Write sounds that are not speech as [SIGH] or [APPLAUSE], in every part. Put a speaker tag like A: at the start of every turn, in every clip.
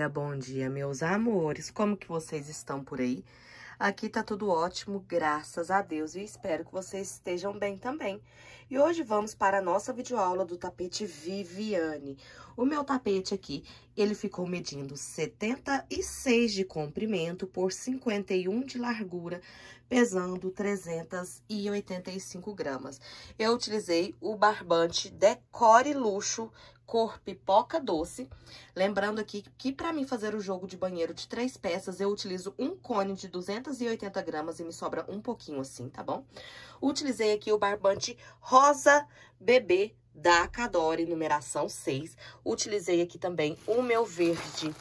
A: dia, bom dia, meus amores. Como que vocês estão por aí? Aqui tá tudo ótimo, graças a Deus, e espero que vocês estejam bem também. E hoje vamos para a nossa videoaula do tapete Viviane. O meu tapete aqui, ele ficou medindo 76 de comprimento por 51 de largura, pesando 385 gramas. Eu utilizei o barbante Decore Luxo cor pipoca doce. Lembrando aqui que para mim fazer o jogo de banheiro de três peças, eu utilizo um cone de 280 gramas e me sobra um pouquinho assim, tá bom? Utilizei aqui o barbante rosa bebê da Cadore, numeração 6. Utilizei aqui também o meu verde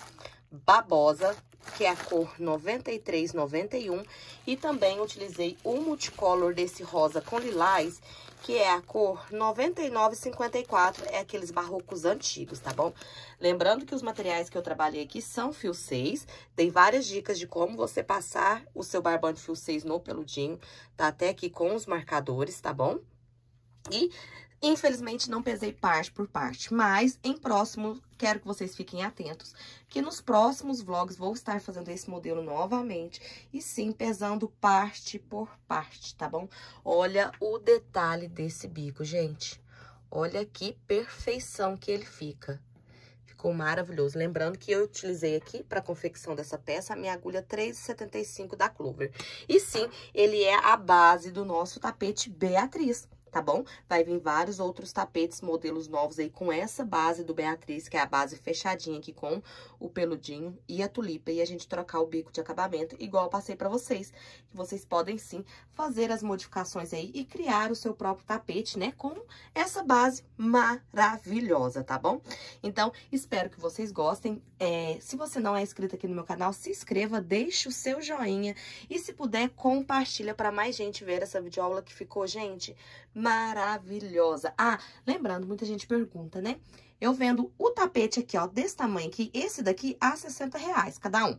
A: babosa, que é a cor 9391. E também utilizei o multicolor desse rosa com lilás, que é a cor 9954, é aqueles barrocos antigos, tá bom? Lembrando que os materiais que eu trabalhei aqui são fio 6, dei várias dicas de como você passar o seu barbante fio 6 no peludinho, tá até aqui com os marcadores, tá bom? E Infelizmente, não pesei parte por parte, mas em próximo, quero que vocês fiquem atentos, que nos próximos vlogs vou estar fazendo esse modelo novamente, e sim, pesando parte por parte, tá bom? Olha o detalhe desse bico, gente. Olha que perfeição que ele fica. Ficou maravilhoso. Lembrando que eu utilizei aqui para confecção dessa peça a minha agulha 3,75 da Clover. E sim, ele é a base do nosso tapete Beatriz tá bom? Vai vir vários outros tapetes, modelos novos aí com essa base do Beatriz, que é a base fechadinha aqui com o peludinho e a tulipa. E a gente trocar o bico de acabamento, igual eu passei pra vocês. Que vocês podem sim fazer as modificações aí e criar o seu próprio tapete, né? Com essa base maravilhosa, tá bom? Então, espero que vocês gostem. É, se você não é inscrito aqui no meu canal, se inscreva, deixe o seu joinha. E se puder, compartilha pra mais gente ver essa videoaula que ficou, gente, maravilhosa. Ah, lembrando, muita gente pergunta, né? Eu vendo o tapete aqui, ó, desse tamanho aqui, esse daqui, a 60 reais cada um.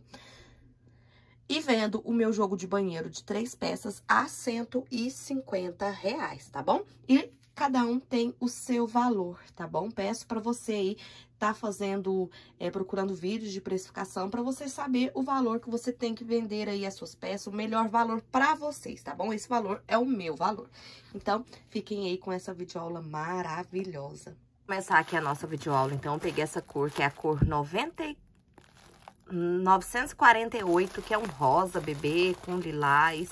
A: E vendo o meu jogo de banheiro de três peças a 150 reais, tá bom? E Cada um tem o seu valor, tá bom? Peço para você aí tá fazendo, é, procurando vídeos de precificação para você saber o valor que você tem que vender aí as suas peças, o melhor valor para vocês, tá bom? Esse valor é o meu valor. Então, fiquem aí com essa videoaula maravilhosa. Vou começar aqui a nossa videoaula, então, eu peguei essa cor, que é a cor 90... 948, que é um rosa bebê com lilás.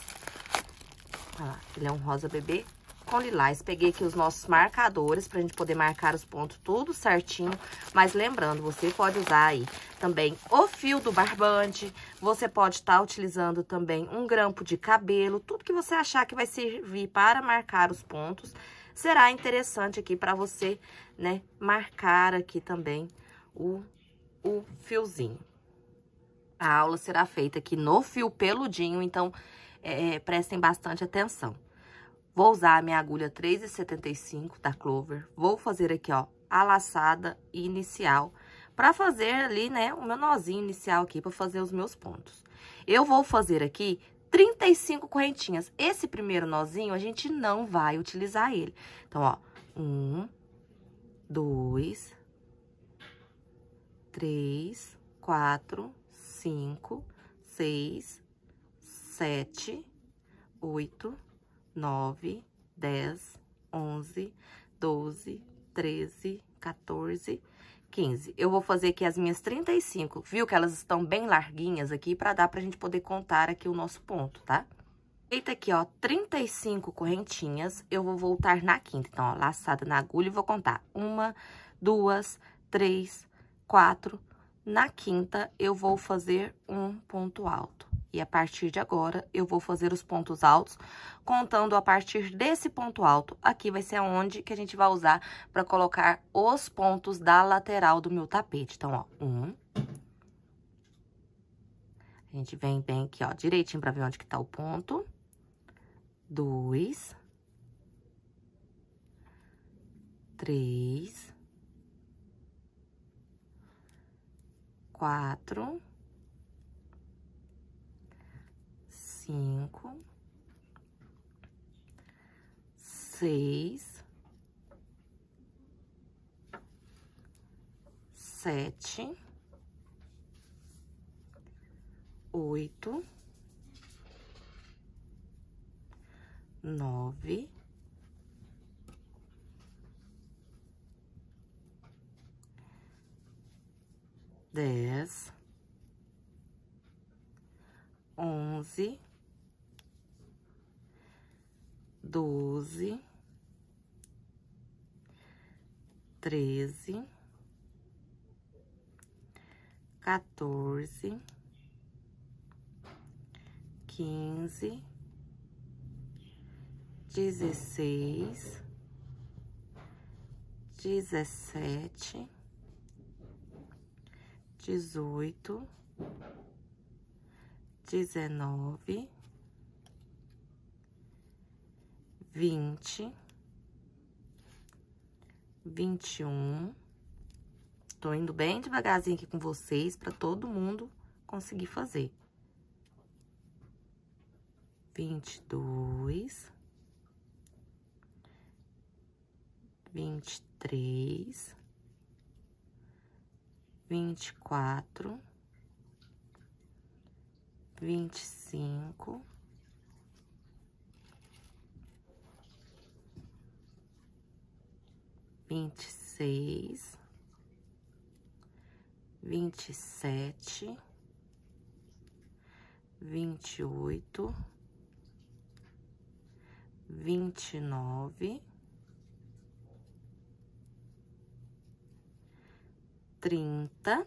A: Olha lá, ele é um rosa bebê com lilás. Peguei aqui os nossos marcadores pra gente poder marcar os pontos tudo certinho. Mas lembrando, você pode usar aí também o fio do barbante. Você pode estar tá utilizando também um grampo de cabelo. Tudo que você achar que vai servir para marcar os pontos será interessante aqui para você, né, marcar aqui também o, o fiozinho. A aula será feita aqui no fio peludinho, então é, é prestem bastante atenção. Vou usar a minha agulha 3,75 da Clover. Vou fazer aqui, ó, a laçada inicial para fazer ali, né, o meu nozinho inicial aqui para fazer os meus pontos. Eu vou fazer aqui 35 correntinhas. Esse primeiro nozinho, a gente não vai utilizar ele. Então, ó, um, dois, três, quatro, cinco, seis, sete, oito, 9, 10, 11, 12, 13, 14, 15. Eu vou fazer aqui as minhas 35, viu que elas estão bem larguinhas aqui para dar pra gente poder contar aqui o nosso ponto, tá? Feita aqui, ó, 35 correntinhas, eu vou voltar na quinta. Então, ó, laçada na agulha e vou contar. Uma, duas, três, quatro. Na quinta, eu vou fazer um ponto alto. E a partir de agora, eu vou fazer os pontos altos, contando a partir desse ponto alto. Aqui vai ser onde que a gente vai usar para colocar os pontos da lateral do meu tapete. Então, ó, um. A gente vem bem aqui, ó, direitinho para ver onde que tá o ponto. Dois. Três. Quatro cinco, seis, sete, oito, nove, dez, onze, doze, treze, quatorze, quinze, dezesseis, dezessete, dezoito, dezenove vinte, vinte e um. estou indo bem devagarzinho aqui com vocês para todo mundo conseguir fazer. Vinte dois, vinte três, vinte quatro, vinte cinco. vinte e seis, vinte e sete, vinte e oito, vinte e nove, trinta,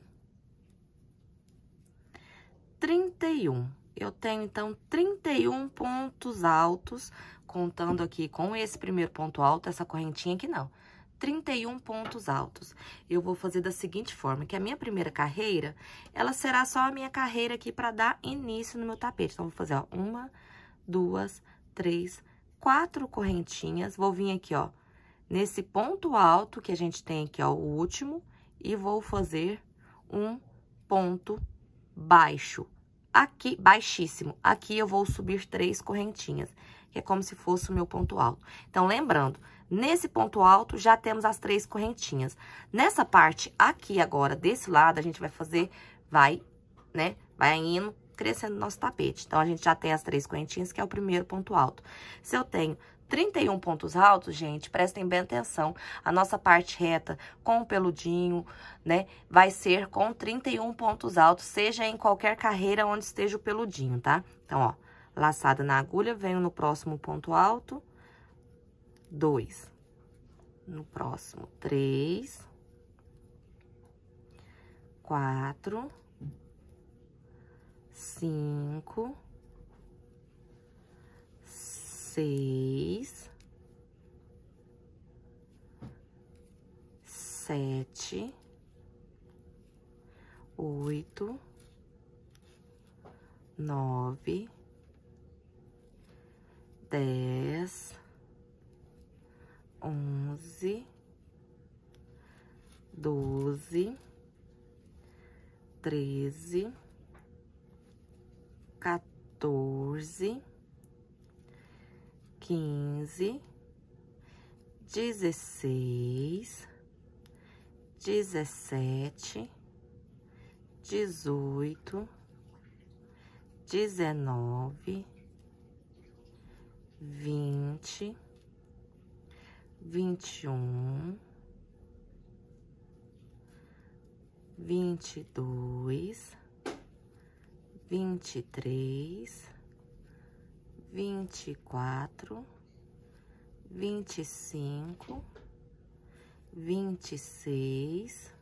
A: trinta e um. Eu tenho, então, trinta e um pontos altos, contando aqui com esse primeiro ponto alto, essa correntinha aqui não 31 pontos altos. Eu vou fazer da seguinte forma, que a minha primeira carreira, ela será só a minha carreira aqui para dar início no meu tapete. Então, vou fazer, ó, uma, duas, três, quatro correntinhas. Vou vir aqui, ó, nesse ponto alto que a gente tem aqui, ó, o último, e vou fazer um ponto baixo. Aqui, baixíssimo. Aqui eu vou subir três correntinhas, que é como se fosse o meu ponto alto. Então, lembrando, Nesse ponto alto, já temos as três correntinhas. Nessa parte aqui agora, desse lado, a gente vai fazer, vai, né, vai indo, crescendo nosso tapete. Então, a gente já tem as três correntinhas, que é o primeiro ponto alto. Se eu tenho 31 pontos altos, gente, prestem bem atenção. A nossa parte reta com o peludinho, né, vai ser com 31 pontos altos, seja em qualquer carreira onde esteja o peludinho, tá? Então, ó, laçada na agulha, venho no próximo ponto alto dois. No próximo, três, quatro, cinco, seis, sete, oito, nove, dez, onze, doze, treze, quatorze, quinze, dezesseis, dezessete, dezoito, dezenove, vinte vinte vinte e dois vinte e três vinte e quatro vinte e cinco vinte e seis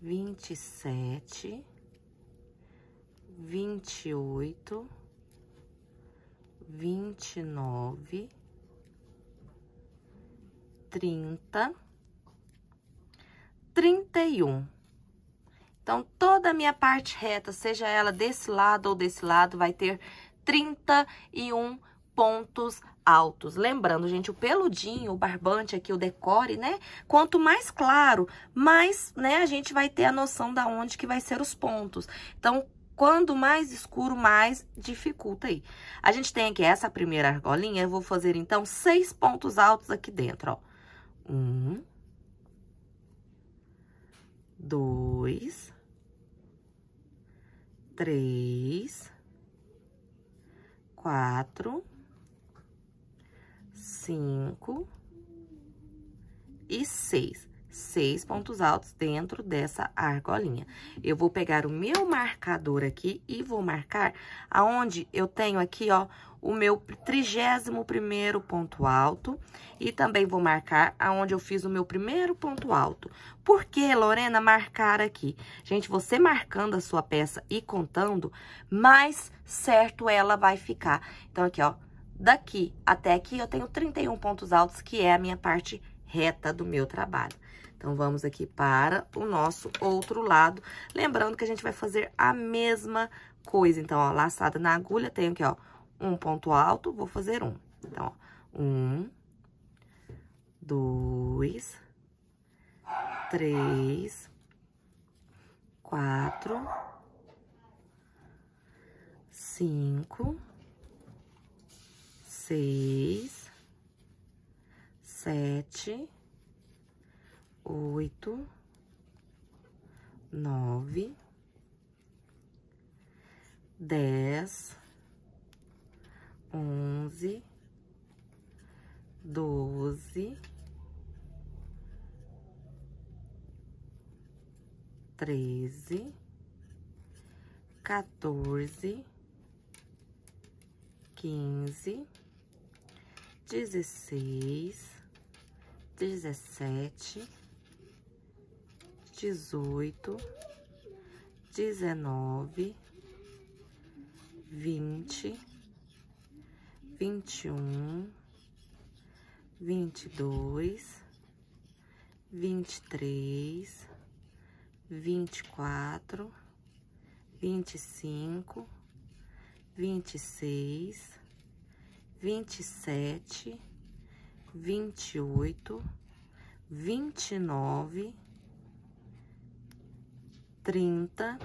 A: vinte e sete vinte e oito vinte 30, nove, trinta, trinta e um. Então, toda a minha parte reta, seja ela desse lado ou desse lado, vai ter trinta e um pontos altos. Lembrando, gente, o peludinho, o barbante aqui, o decore, né? Quanto mais claro, mais, né, a gente vai ter a noção da onde que vai ser os pontos. Então, quando mais escuro, mais dificulta aí. A gente tem aqui essa primeira argolinha, eu vou fazer, então, seis pontos altos aqui dentro, ó. Um. Dois. Três. Quatro. Cinco. E seis seis pontos altos dentro dessa argolinha. Eu vou pegar o meu marcador aqui e vou marcar aonde eu tenho aqui, ó, o meu trigésimo primeiro ponto alto e também vou marcar aonde eu fiz o meu primeiro ponto alto. Por que, Lorena, marcar aqui? Gente, você marcando a sua peça e contando, mais certo ela vai ficar. Então, aqui, ó, daqui até aqui eu tenho 31 pontos altos, que é a minha parte reta do meu trabalho. Então, vamos aqui para o nosso outro lado. Lembrando que a gente vai fazer a mesma coisa. Então, ó, laçada na agulha, tenho aqui, ó, um ponto alto, vou fazer um. Então, ó, um, dois, três, quatro, cinco, seis, sete, oito, nove, dez, onze, doze, treze, quatorze, quinze, dezesseis, dezessete, dezoito, dezenove, vinte, vinte e um, vinte e dois, vinte e três, vinte e quatro, vinte e cinco, vinte e seis, vinte e sete, vinte e oito, vinte e nove trinta,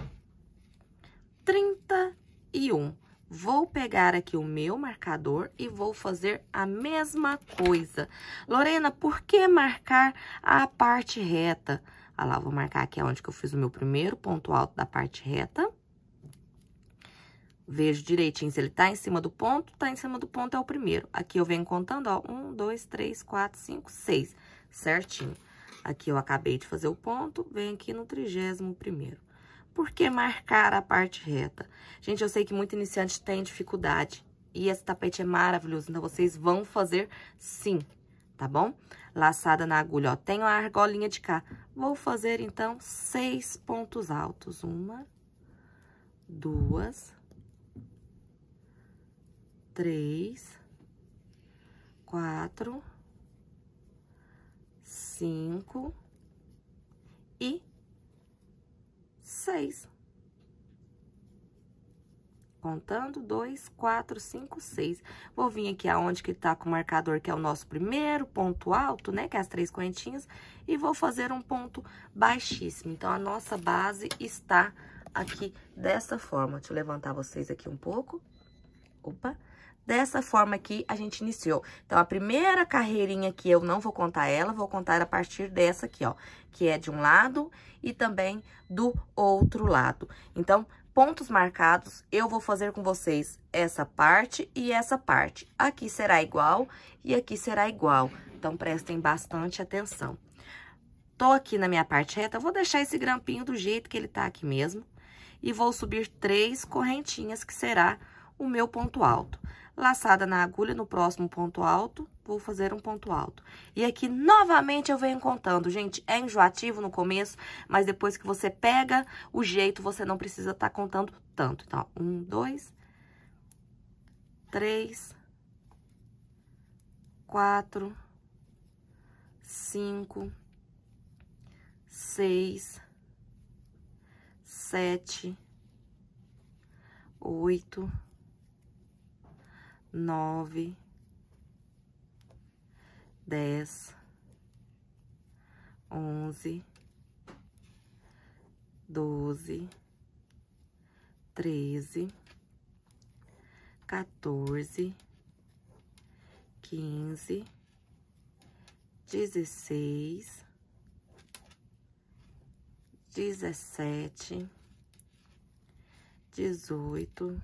A: trinta e um. Vou pegar aqui o meu marcador e vou fazer a mesma coisa. Lorena, por que marcar a parte reta? Olha ah lá, vou marcar aqui onde que eu fiz o meu primeiro ponto alto da parte reta. Vejo direitinho se ele tá em cima do ponto, tá em cima do ponto é o primeiro. Aqui eu venho contando, ó, um, dois, três, quatro, cinco, seis, certinho. Aqui eu acabei de fazer o ponto, vem aqui no trigésimo primeiro. Por que marcar a parte reta? Gente, eu sei que muito iniciante tem dificuldade. E esse tapete é maravilhoso, então vocês vão fazer sim, tá bom? Laçada na agulha, ó, tenho a argolinha de cá. Vou fazer, então, seis pontos altos. Uma, duas, três, quatro, cinco e seis. Contando, dois, quatro, cinco, seis. Vou vir aqui aonde que tá com o marcador, que é o nosso primeiro ponto alto, né? Que é as três correntinhas. E vou fazer um ponto baixíssimo. Então, a nossa base está aqui dessa forma. Deixa eu levantar vocês aqui um pouco. Opa! Opa! dessa forma aqui a gente iniciou. Então, a primeira carreirinha aqui eu não vou contar ela, vou contar a partir dessa aqui, ó, que é de um lado e também do outro lado. Então, pontos marcados, eu vou fazer com vocês essa parte e essa parte. Aqui será igual e aqui será igual, então prestem bastante atenção. Tô aqui na minha parte reta, vou deixar esse grampinho do jeito que ele tá aqui mesmo. E vou subir três correntinhas, que será o meu ponto alto laçada na agulha no próximo ponto alto, vou fazer um ponto alto. E aqui, novamente, eu venho contando. Gente, é enjoativo no começo, mas depois que você pega o jeito, você não precisa estar tá contando tanto. Então, ó, um, dois, três, quatro, cinco, seis, sete, oito nove, dez, onze, doze, treze, quatorze, quinze, dezesseis, dezessete, dezoito,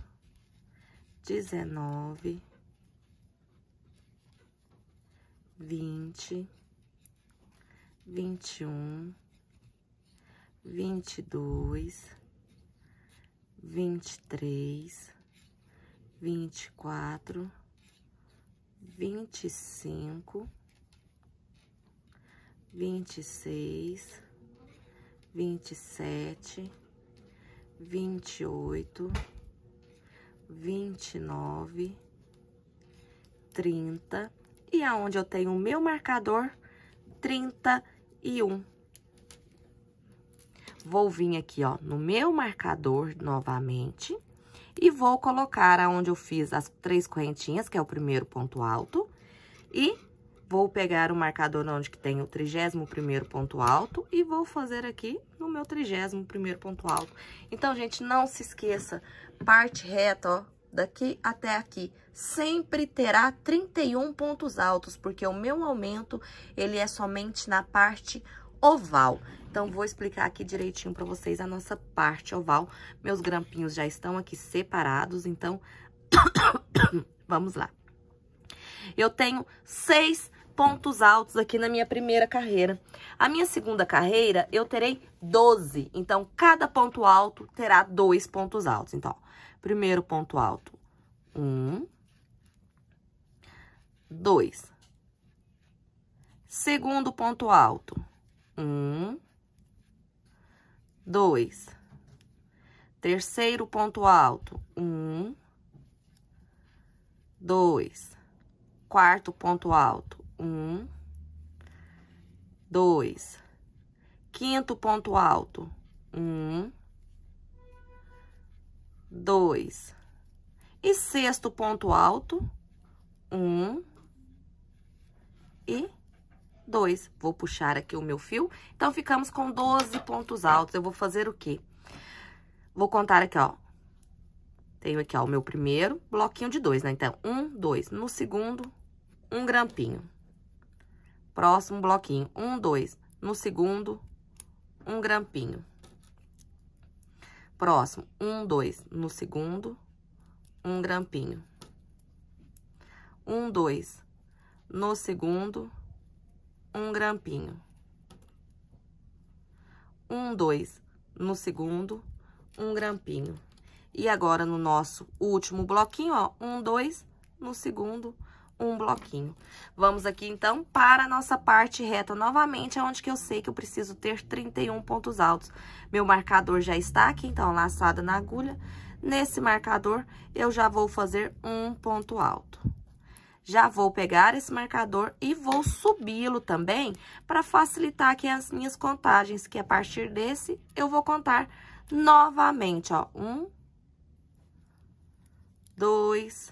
A: dezenove, vinte, vinte e um, vinte e dois, vinte e três, vinte e quatro, vinte e cinco, vinte e seis, vinte e sete, vinte e oito vinte 30. nove, trinta e aonde eu tenho o meu marcador, trinta e um. Vou vir aqui, ó, no meu marcador novamente e vou colocar aonde eu fiz as três correntinhas, que é o primeiro ponto alto, e Vou pegar o marcador onde que tem o 31 ponto alto e vou fazer aqui no meu 31 ponto alto. Então, gente, não se esqueça, parte reta, ó, daqui até aqui, sempre terá 31 pontos altos, porque o meu aumento, ele é somente na parte oval. Então, vou explicar aqui direitinho para vocês a nossa parte oval. Meus grampinhos já estão aqui separados, então, [COUGHS] [COUGHS] vamos lá. Eu tenho seis pontos altos aqui na minha primeira carreira. A minha segunda carreira, eu terei 12. Então, cada ponto alto terá dois pontos altos. Então, primeiro ponto alto, um, dois. Segundo ponto alto, um, dois. Terceiro ponto alto, um, dois. Quarto ponto alto, um, dois. Quinto ponto alto. Um, dois. E sexto ponto alto. Um e dois. Vou puxar aqui o meu fio. Então, ficamos com 12 pontos altos. Eu vou fazer o quê? Vou contar aqui, ó. Tenho aqui, ó, o meu primeiro bloquinho de dois, né? Então, um, dois. No segundo, um grampinho. Próximo bloquinho, um, dois. No segundo, um grampinho. Próximo, um, dois. No segundo, um grampinho. Um, dois. No segundo, um grampinho. Um, dois. No segundo, um grampinho. E agora, no nosso último bloquinho, ó, um, dois. No segundo, um um bloquinho. Vamos aqui, então, para a nossa parte reta novamente, onde que eu sei que eu preciso ter 31 pontos altos. Meu marcador já está aqui, então, laçada na agulha. Nesse marcador, eu já vou fazer um ponto alto. Já vou pegar esse marcador e vou subi-lo também para facilitar aqui as minhas contagens, que a partir desse eu vou contar novamente, ó. Um, dois,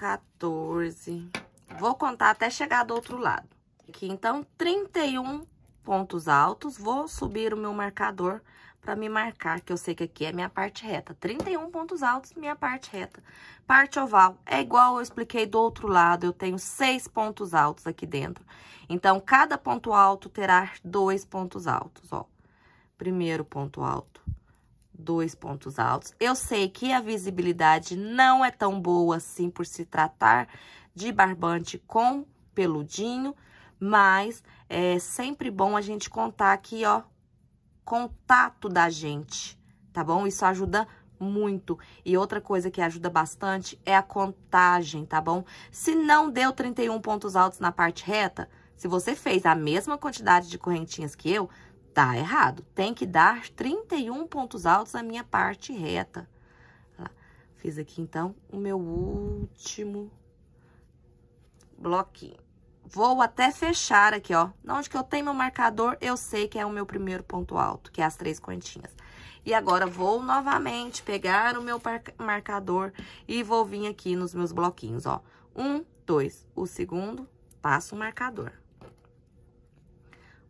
A: 14. Vou contar até chegar do outro lado. Aqui, então, 31 pontos altos. Vou subir o meu marcador para me marcar, que eu sei que aqui é minha parte reta. 31 pontos altos, minha parte reta. Parte oval é igual eu expliquei do outro lado, eu tenho seis pontos altos aqui dentro. Então, cada ponto alto terá dois pontos altos, ó. Primeiro ponto alto, dois pontos altos. Eu sei que a visibilidade não é tão boa assim por se tratar de barbante com peludinho, mas é sempre bom a gente contar aqui, ó, contato da gente, tá bom? Isso ajuda muito. E outra coisa que ajuda bastante é a contagem, tá bom? Se não deu 31 pontos altos na parte reta, se você fez a mesma quantidade de correntinhas que eu, Tá errado. Tem que dar 31 pontos altos na minha parte reta. Fiz aqui, então, o meu último bloquinho. Vou até fechar aqui, ó. Onde que eu tenho meu marcador, eu sei que é o meu primeiro ponto alto, que é as três continhas. E agora, vou novamente pegar o meu marcador e vou vir aqui nos meus bloquinhos, ó. Um, dois, o segundo, passo o marcador.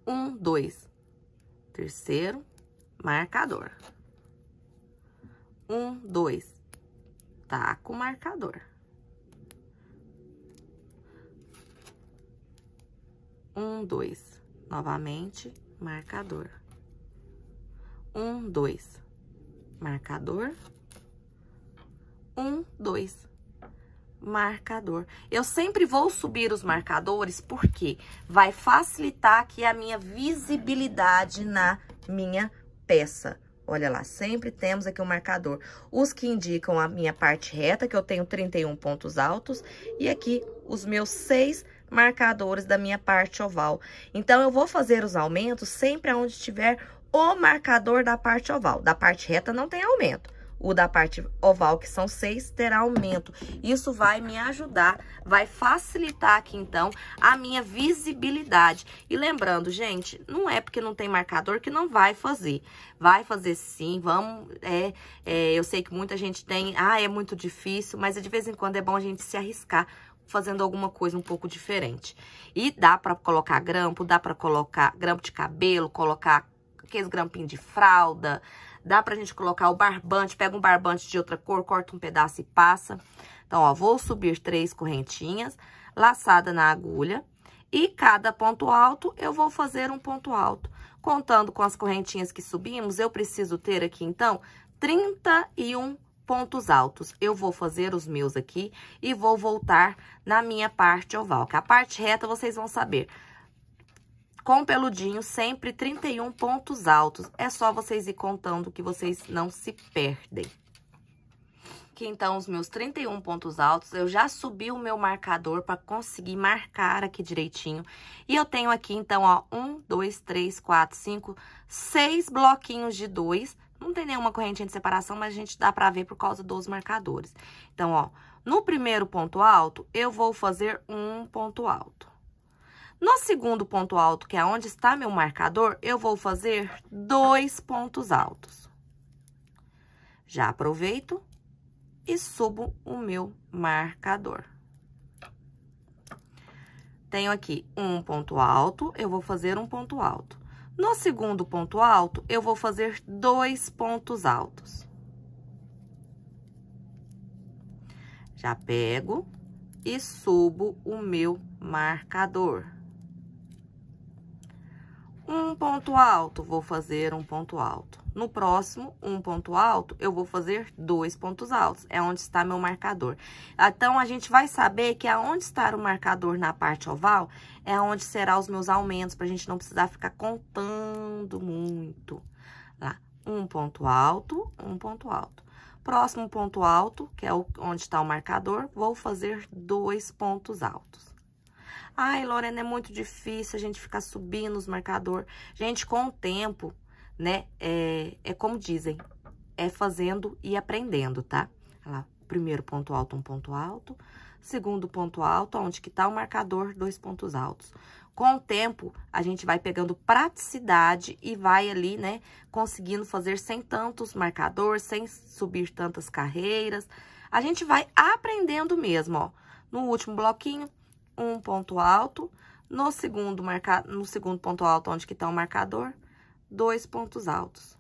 A: Um, dois, terceiro marcador. Um, dois, taco tá marcador. Um, dois, novamente, marcador. Um, dois, marcador. Um, dois, marcador. Eu sempre vou subir os marcadores porque vai facilitar aqui a minha visibilidade na minha peça. Olha lá, sempre temos aqui o um marcador. Os que indicam a minha parte reta, que eu tenho 31 pontos altos, e aqui os meus seis marcadores da minha parte oval. Então, eu vou fazer os aumentos sempre aonde tiver o marcador da parte oval. Da parte reta não tem aumento o da parte oval, que são seis, terá aumento. Isso vai me ajudar, vai facilitar aqui, então, a minha visibilidade. E lembrando, gente, não é porque não tem marcador que não vai fazer. Vai fazer sim, vamos... É, é, eu sei que muita gente tem... Ah, é muito difícil, mas de vez em quando é bom a gente se arriscar fazendo alguma coisa um pouco diferente. E dá para colocar grampo, dá para colocar grampo de cabelo, colocar aqueles grampinhos de fralda, Dá pra gente colocar o barbante, pega um barbante de outra cor, corta um pedaço e passa. Então, ó, vou subir três correntinhas, laçada na agulha. E cada ponto alto, eu vou fazer um ponto alto. Contando com as correntinhas que subimos, eu preciso ter aqui, então, 31 pontos altos. Eu vou fazer os meus aqui e vou voltar na minha parte oval, que é a parte reta vocês vão saber com peludinho, sempre 31 pontos altos. É só vocês ir contando que vocês não se perdem. Aqui, então, os meus 31 pontos altos. Eu já subi o meu marcador para conseguir marcar aqui direitinho. E eu tenho aqui, então, ó, um, dois, três, quatro, cinco, seis bloquinhos de dois. Não tem nenhuma correntinha de separação, mas a gente dá para ver por causa dos marcadores. Então, ó, no primeiro ponto alto, eu vou fazer um ponto alto. No segundo ponto alto, que é onde está meu marcador, eu vou fazer dois pontos altos. Já aproveito e subo o meu marcador. Tenho aqui um ponto alto, eu vou fazer um ponto alto. No segundo ponto alto, eu vou fazer dois pontos altos. Já pego e subo o meu marcador. Um ponto alto, vou fazer um ponto alto. No próximo, um ponto alto, eu vou fazer dois pontos altos. É onde está meu marcador. Então, a gente vai saber que aonde está o marcador na parte oval é onde serão os meus aumentos, para a gente não precisar ficar contando muito. Lá, tá? um ponto alto, um ponto alto. Próximo ponto alto, que é onde está o marcador, vou fazer dois pontos altos. Ai, Lorena, é muito difícil a gente ficar subindo os marcador. Gente, com o tempo, né, é, é como dizem, é fazendo e aprendendo, tá? Olha lá, primeiro ponto alto, um ponto alto. Segundo ponto alto, onde que tá o marcador, dois pontos altos. Com o tempo, a gente vai pegando praticidade e vai ali, né, conseguindo fazer sem tantos marcadores, sem subir tantas carreiras. A gente vai aprendendo mesmo, ó. No último bloquinho, um ponto alto, no segundo, marca... no segundo ponto alto, onde que tá o marcador, dois pontos altos.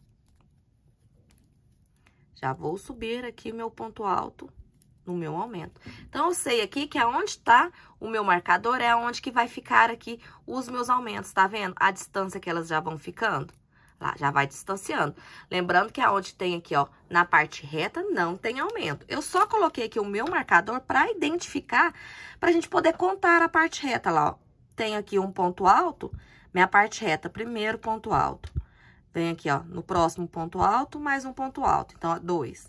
A: Já vou subir aqui meu ponto alto no meu aumento. Então, eu sei aqui que aonde tá o meu marcador é onde que vai ficar aqui os meus aumentos, tá vendo? A distância que elas já vão ficando. Lá, tá, já vai distanciando. Lembrando que aonde tem aqui, ó, na parte reta, não tem aumento. Eu só coloquei aqui o meu marcador para identificar, para a gente poder contar a parte reta lá, ó. Tem aqui um ponto alto, minha parte reta, primeiro ponto alto. Vem aqui, ó, no próximo ponto alto, mais um ponto alto. Então, ó, dois.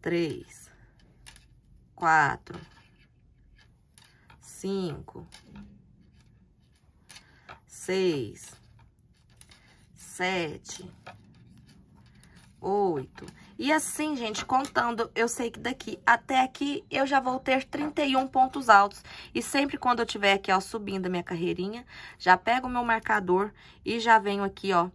A: Três. Quatro. Cinco seis, sete, oito. E assim, gente, contando, eu sei que daqui até aqui eu já vou ter 31 pontos altos. E sempre quando eu tiver aqui, ó, subindo a minha carreirinha, já pego o meu marcador e já venho aqui, ó,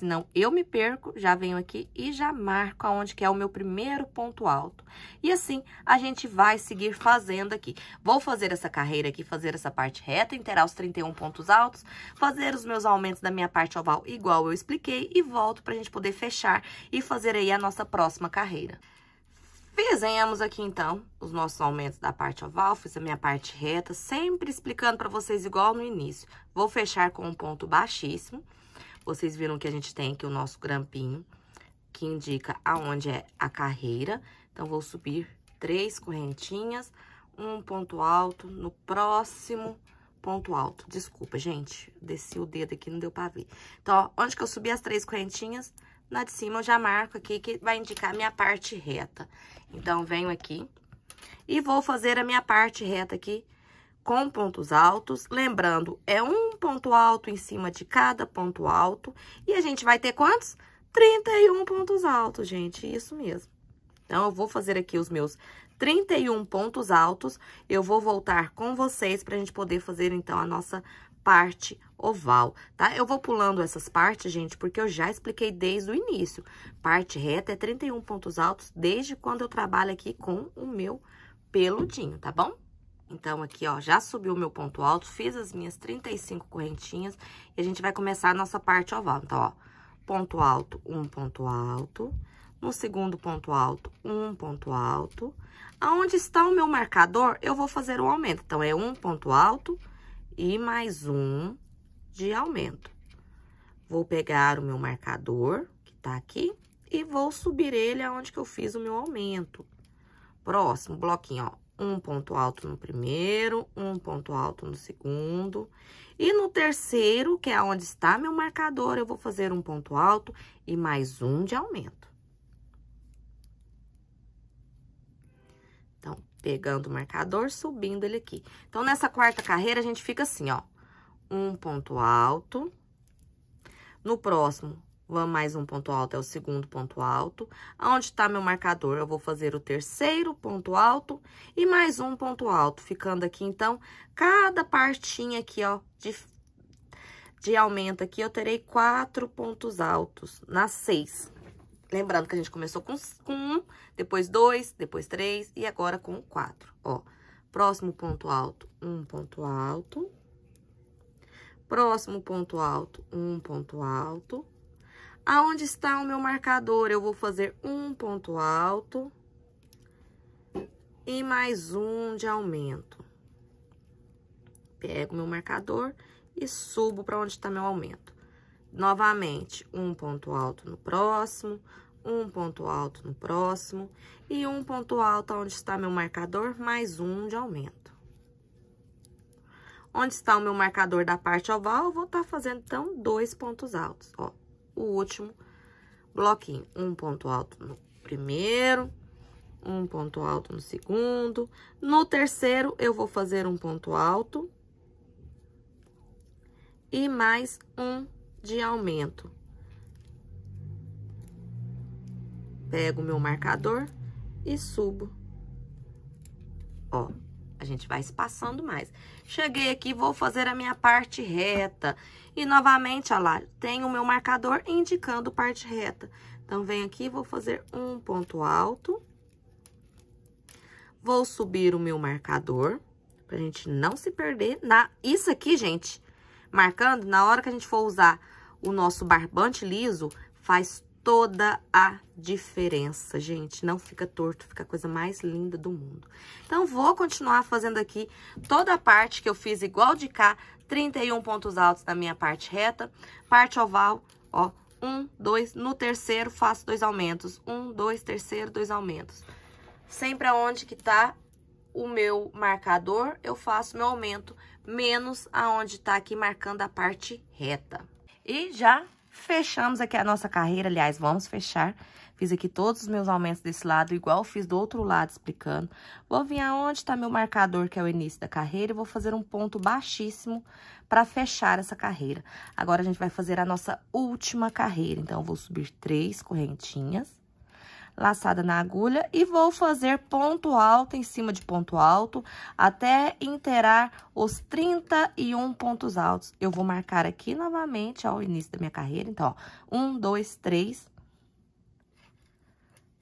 A: senão eu me perco, já venho aqui e já marco aonde que é o meu primeiro ponto alto. E assim, a gente vai seguir fazendo aqui. Vou fazer essa carreira aqui, fazer essa parte reta, inteirar os 31 pontos altos, fazer os meus aumentos da minha parte oval igual eu expliquei e volto pra gente poder fechar e fazer aí a nossa próxima carreira. Fizemos aqui, então, os nossos aumentos da parte oval, fiz a minha parte reta, sempre explicando para vocês igual no início. Vou fechar com um ponto baixíssimo, vocês viram que a gente tem aqui o nosso grampinho, que indica aonde é a carreira. Então, vou subir três correntinhas, um ponto alto no próximo ponto alto. Desculpa, gente, desci o dedo aqui, não deu pra ver. Então, ó, onde que eu subi as três correntinhas, na de cima eu já marco aqui, que vai indicar a minha parte reta. Então, venho aqui e vou fazer a minha parte reta aqui com pontos altos. Lembrando, é um ponto alto em cima de cada ponto alto. E a gente vai ter quantos? 31 pontos altos, gente. Isso mesmo. Então, eu vou fazer aqui os meus 31 pontos altos. Eu vou voltar com vocês para a gente poder fazer, então, a nossa parte oval, tá? Eu vou pulando essas partes, gente, porque eu já expliquei desde o início. Parte reta é 31 pontos altos desde quando eu trabalho aqui com o meu peludinho, tá bom? Então, aqui, ó, já subiu o meu ponto alto, fiz as minhas 35 correntinhas e a gente vai começar a nossa parte oval. Então, ó, ponto alto, um ponto alto, no segundo ponto alto, um ponto alto. Aonde está o meu marcador, eu vou fazer um aumento. Então, é um ponto alto e mais um de aumento. Vou pegar o meu marcador, que tá aqui, e vou subir ele aonde que eu fiz o meu aumento. Próximo bloquinho, ó, um ponto alto no primeiro, um ponto alto no segundo. E no terceiro, que é onde está meu marcador, eu vou fazer um ponto alto e mais um de aumento. Então, pegando o marcador, subindo ele aqui. Então, nessa quarta carreira, a gente fica assim, ó. Um ponto alto. No próximo, Vamos mais um ponto alto, é o segundo ponto alto. Onde tá meu marcador? Eu vou fazer o terceiro ponto alto e mais um ponto alto. Ficando aqui, então, cada partinha aqui, ó, de, de aumento aqui, eu terei quatro pontos altos, nas seis. Lembrando que a gente começou com, com um, depois dois, depois três e agora com quatro, ó. Próximo ponto alto, um ponto alto. Próximo ponto alto, um ponto alto Aonde está o meu marcador? Eu vou fazer um ponto alto e mais um de aumento. Pego meu marcador e subo para onde está meu aumento. Novamente, um ponto alto no próximo, um ponto alto no próximo e um ponto alto onde está meu marcador, mais um de aumento. Onde está o meu marcador da parte oval, eu vou estar tá fazendo, então, dois pontos altos, ó o último bloquinho. Um ponto alto no primeiro, um ponto alto no segundo. No terceiro, eu vou fazer um ponto alto. E mais um de aumento. Pego o meu marcador e subo. Ó, a gente vai espaçando mais. Cheguei aqui, vou fazer a minha parte reta. E novamente, olha lá, tem o meu marcador indicando parte reta. Então, venho aqui, vou fazer um ponto alto. Vou subir o meu marcador, pra gente não se perder. na Isso aqui, gente, marcando, na hora que a gente for usar o nosso barbante liso, faz toda a diferença, gente. Não fica torto, fica a coisa mais linda do mundo. Então, vou continuar fazendo aqui toda a parte que eu fiz igual de cá 31 pontos altos na minha parte reta, parte oval, ó, um, dois, no terceiro faço dois aumentos, um, dois, terceiro, dois aumentos. Sempre aonde que tá o meu marcador, eu faço meu aumento menos aonde tá aqui marcando a parte reta. E já fechamos aqui a nossa carreira, aliás, vamos fechar Fiz aqui todos os meus aumentos desse lado, igual fiz do outro lado, explicando. Vou vir aonde tá meu marcador, que é o início da carreira, e vou fazer um ponto baixíssimo para fechar essa carreira. Agora, a gente vai fazer a nossa última carreira. Então, vou subir três correntinhas laçada na agulha e vou fazer ponto alto em cima de ponto alto até inteirar os 31 pontos altos. Eu vou marcar aqui novamente ao início da minha carreira, então, ó, um, dois, três,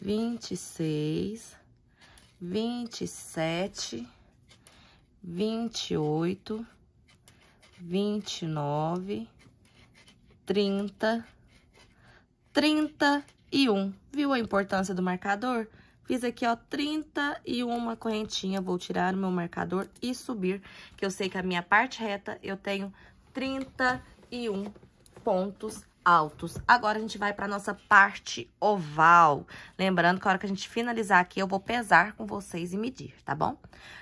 A: 26, 27, 28, 29, 30, 31. Viu a importância do marcador? Fiz aqui, ó, 31 correntinha. Vou tirar o meu marcador e subir, que eu sei que a minha parte reta eu tenho 31 pontos altos. Agora a gente vai para nossa parte oval. Lembrando que a hora que a gente finalizar aqui, eu vou pesar com vocês e medir, tá bom?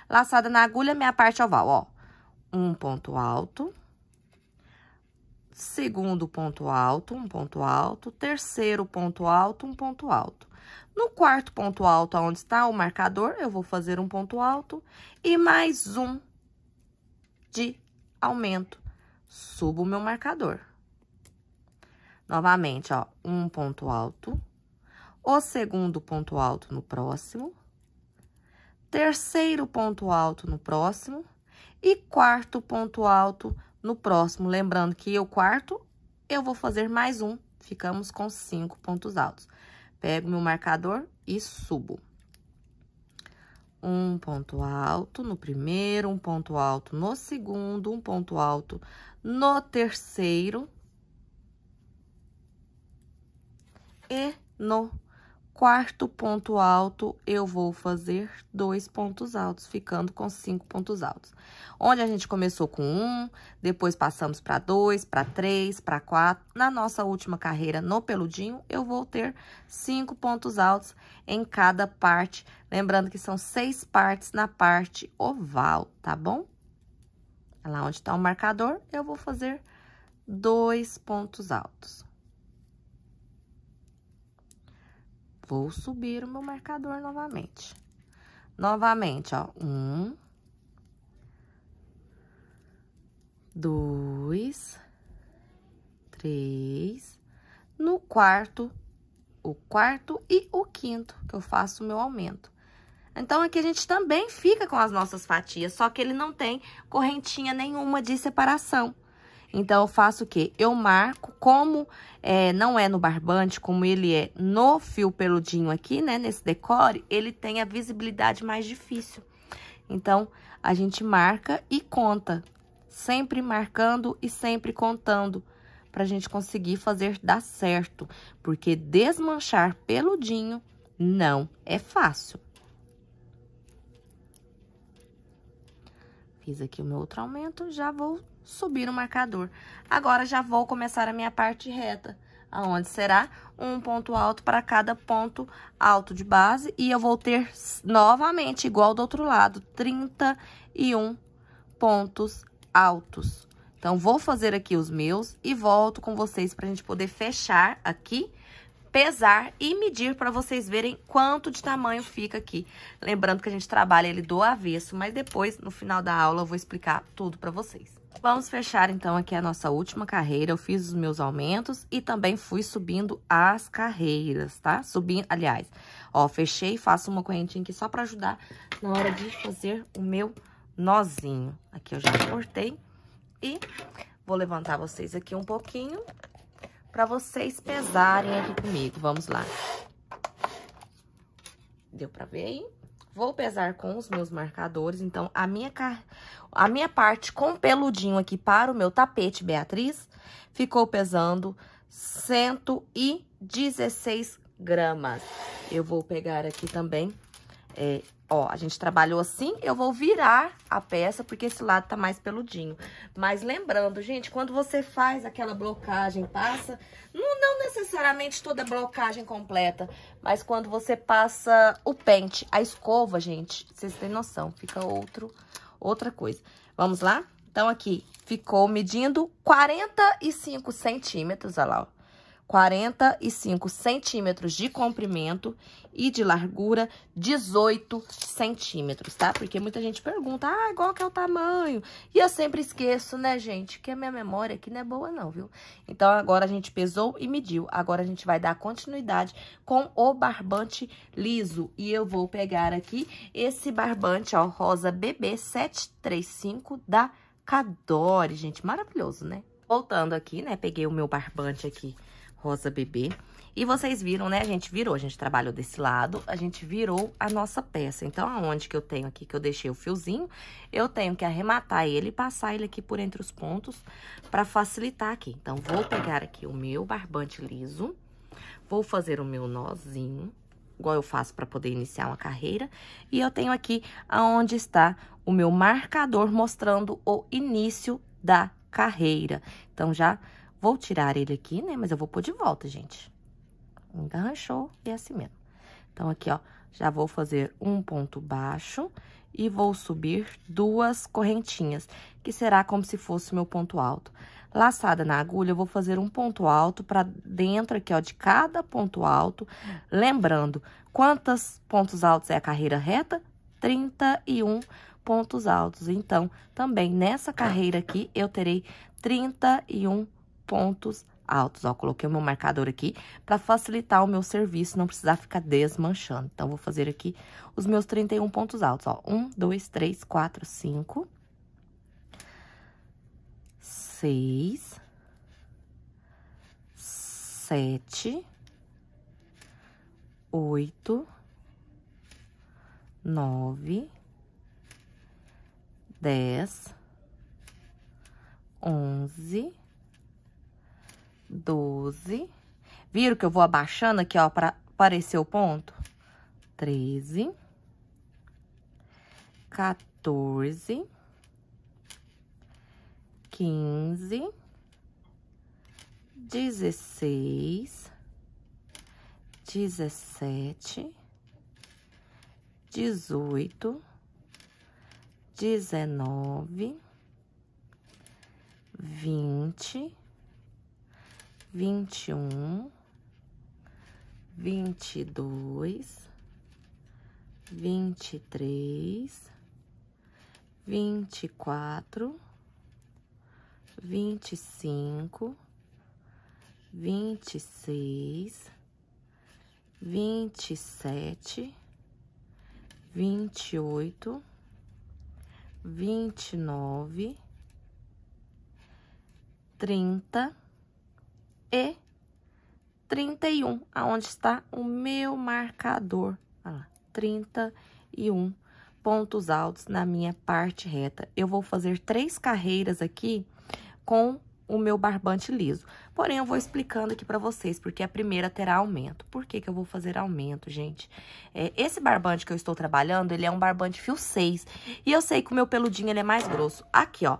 A: Laçada na agulha, minha parte oval, ó. Um ponto alto. Segundo ponto alto, um ponto alto. Terceiro ponto alto, um ponto alto. No quarto ponto alto, onde está o marcador, eu vou fazer um ponto alto. E mais um de aumento. Subo o meu marcador. Novamente, ó, um ponto alto, o segundo ponto alto no próximo, terceiro ponto alto no próximo e quarto ponto alto no próximo. Lembrando que o quarto eu vou fazer mais um, ficamos com cinco pontos altos. Pego meu marcador e subo. Um ponto alto no primeiro, um ponto alto no segundo, um ponto alto no terceiro e no quarto ponto alto eu vou fazer dois pontos altos, ficando com cinco pontos altos. Onde a gente começou com um, depois passamos para dois, para três, para quatro. Na nossa última carreira no peludinho, eu vou ter cinco pontos altos em cada parte. Lembrando que são seis partes na parte oval, tá bom? Lá onde está o marcador, eu vou fazer dois pontos altos. Vou subir o meu marcador novamente. Novamente, ó. Um. Dois. Três. No quarto, o quarto e o quinto, que eu faço o meu aumento. Então, aqui a gente também fica com as nossas fatias, só que ele não tem correntinha nenhuma de separação. Então, eu faço o quê? Eu marco, como é, não é no barbante, como ele é no fio peludinho aqui, né? Nesse decore, ele tem a visibilidade mais difícil. Então, a gente marca e conta. Sempre marcando e sempre contando. Pra gente conseguir fazer dar certo. Porque desmanchar peludinho não é fácil. Fiz aqui o meu outro aumento, já vou subir o marcador. Agora já vou começar a minha parte reta, aonde será um ponto alto para cada ponto alto de base. E eu vou ter novamente, igual do outro lado, 31 pontos altos. Então, vou fazer aqui os meus e volto com vocês para a gente poder fechar aqui, pesar e medir para vocês verem quanto de tamanho fica aqui. Lembrando que a gente trabalha ele do avesso, mas depois, no final da aula, eu vou explicar tudo para vocês. Vamos fechar, então, aqui a nossa última carreira. Eu fiz os meus aumentos e também fui subindo as carreiras, tá? Subindo, aliás, ó, fechei e faço uma correntinha aqui só pra ajudar na hora de fazer o meu nozinho. Aqui eu já cortei e vou levantar vocês aqui um pouquinho pra vocês pesarem aqui comigo. Vamos lá. Deu pra ver aí? Vou pesar com os meus marcadores, então a minha, car... a minha parte com peludinho aqui para o meu tapete Beatriz ficou pesando 116 gramas. Eu vou pegar aqui também é, ó, a gente trabalhou assim, eu vou virar a peça, porque esse lado tá mais peludinho. Mas lembrando, gente, quando você faz aquela blocagem, passa... Não, não necessariamente toda blocagem completa, mas quando você passa o pente, a escova, gente, vocês têm noção, fica outro, outra coisa. Vamos lá? Então, aqui, ficou medindo 45 centímetros, olha lá, ó. 45 centímetros de comprimento e de largura 18 centímetros, tá? Porque muita gente pergunta, ah, qual que é o tamanho? E eu sempre esqueço, né, gente? Que a minha memória aqui não é boa não, viu? Então, agora a gente pesou e mediu. Agora a gente vai dar continuidade com o barbante liso. E eu vou pegar aqui esse barbante, ó, rosa BB 735 da Cadore, gente. Maravilhoso, né? Voltando aqui, né, peguei o meu barbante aqui rosa bebê. E vocês viram, né, a gente virou, a gente trabalhou desse lado, a gente virou a nossa peça. Então, aonde que eu tenho aqui que eu deixei o fiozinho, eu tenho que arrematar ele e passar ele aqui por entre os pontos para facilitar aqui. Então, vou pegar aqui o meu barbante liso, vou fazer o meu nozinho, igual eu faço para poder iniciar uma carreira. E eu tenho aqui aonde está o meu marcador mostrando o início da carreira. Então, já Vou tirar ele aqui, né? Mas eu vou pôr de volta, gente. Engarranchou e é assim mesmo. Então, aqui, ó, já vou fazer um ponto baixo e vou subir duas correntinhas, que será como se fosse meu ponto alto. Laçada na agulha, eu vou fazer um ponto alto para dentro aqui, ó, de cada ponto alto. Lembrando, quantos pontos altos é a carreira reta? 31 pontos altos. Então, também nessa carreira aqui, eu terei 31 pontos pontos altos. Ó, coloquei o meu marcador aqui para facilitar o meu serviço, não precisar ficar desmanchando. Então, vou fazer aqui os meus 31 pontos altos, ó. Um, dois, três, quatro, cinco. Seis. Sete. Oito. Nove. Dez. Onze 12. Viram que eu vou abaixando aqui, ó, para aparecer o ponto? 13. 14. 15. 16. 17. 18. 19. 20 vinte vinte e dois, vinte e três, vinte e quatro, vinte e cinco, vinte e seis, vinte e sete, vinte e oito, vinte e nove, trinta e 31, aonde está o meu marcador. Olha lá, 31 pontos altos na minha parte reta. Eu vou fazer três carreiras aqui com o meu barbante liso. Porém, eu vou explicando aqui para vocês, porque a primeira terá aumento. Por que que eu vou fazer aumento, gente? É, esse barbante que eu estou trabalhando, ele é um barbante fio 6. E eu sei que o meu peludinho, ele é mais grosso. Aqui, ó.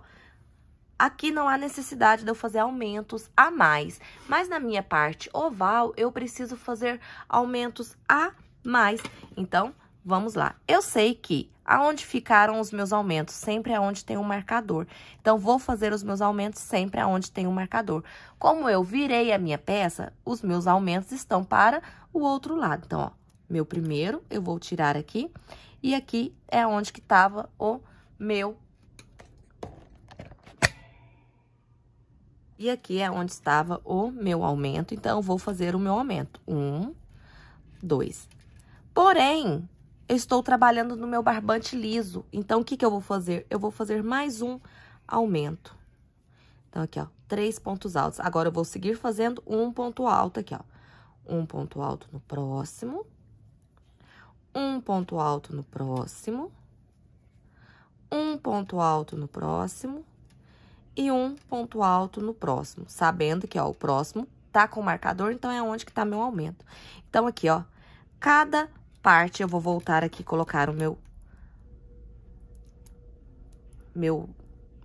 A: Aqui não há necessidade de eu fazer aumentos a mais, mas na minha parte oval eu preciso fazer aumentos a mais. Então, vamos lá. Eu sei que aonde ficaram os meus aumentos? Sempre aonde é tem um marcador. Então, vou fazer os meus aumentos sempre aonde tem um marcador. Como eu virei a minha peça, os meus aumentos estão para o outro lado. Então, ó, meu primeiro eu vou tirar aqui e aqui é onde que estava o meu E aqui é onde estava o meu aumento, então, vou fazer o meu aumento. Um, dois. Porém, eu estou trabalhando no meu barbante liso, então, o que, que eu vou fazer? Eu vou fazer mais um aumento. Então, aqui, ó, três pontos altos. Agora, eu vou seguir fazendo um ponto alto aqui, ó. Um ponto alto no próximo. Um ponto alto no próximo. Um ponto alto no próximo e um ponto alto no próximo, sabendo que, ó, o próximo tá com o marcador, então é onde que tá meu aumento. Então, aqui, ó, cada parte eu vou voltar aqui e colocar o meu, meu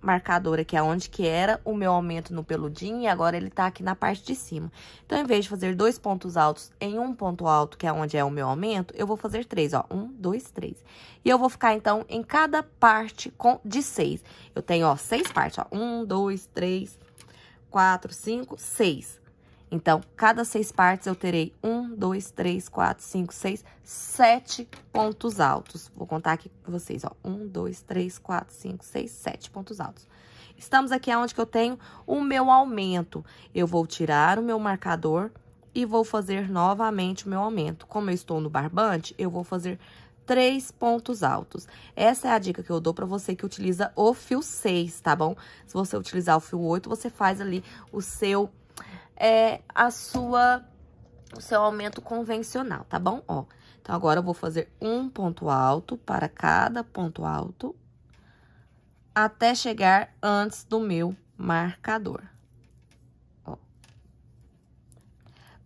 A: marcador aqui aonde é que era o meu aumento no peludinho e agora ele tá aqui na parte de cima. Então, em vez de fazer dois pontos altos em um ponto alto, que é onde é o meu aumento, eu vou fazer três, ó. Um, dois, três. E eu vou ficar, então, em cada parte com de seis. Eu tenho, ó, seis partes, ó. Um, dois, três, quatro, cinco, seis. Então, cada seis partes eu terei um, dois, três, quatro, cinco, seis, sete pontos altos. Vou contar aqui com vocês, ó. Um, dois, três, quatro, cinco, seis, sete pontos altos. Estamos aqui onde que eu tenho o meu aumento. Eu vou tirar o meu marcador e vou fazer novamente o meu aumento. Como eu estou no barbante, eu vou fazer três pontos altos. Essa é a dica que eu dou para você que utiliza o fio 6, tá bom? Se você utilizar o fio 8, você faz ali o seu é, a sua, o seu aumento convencional, tá bom? Ó, então agora eu vou fazer um ponto alto para cada ponto alto até chegar antes do meu marcador. Ó.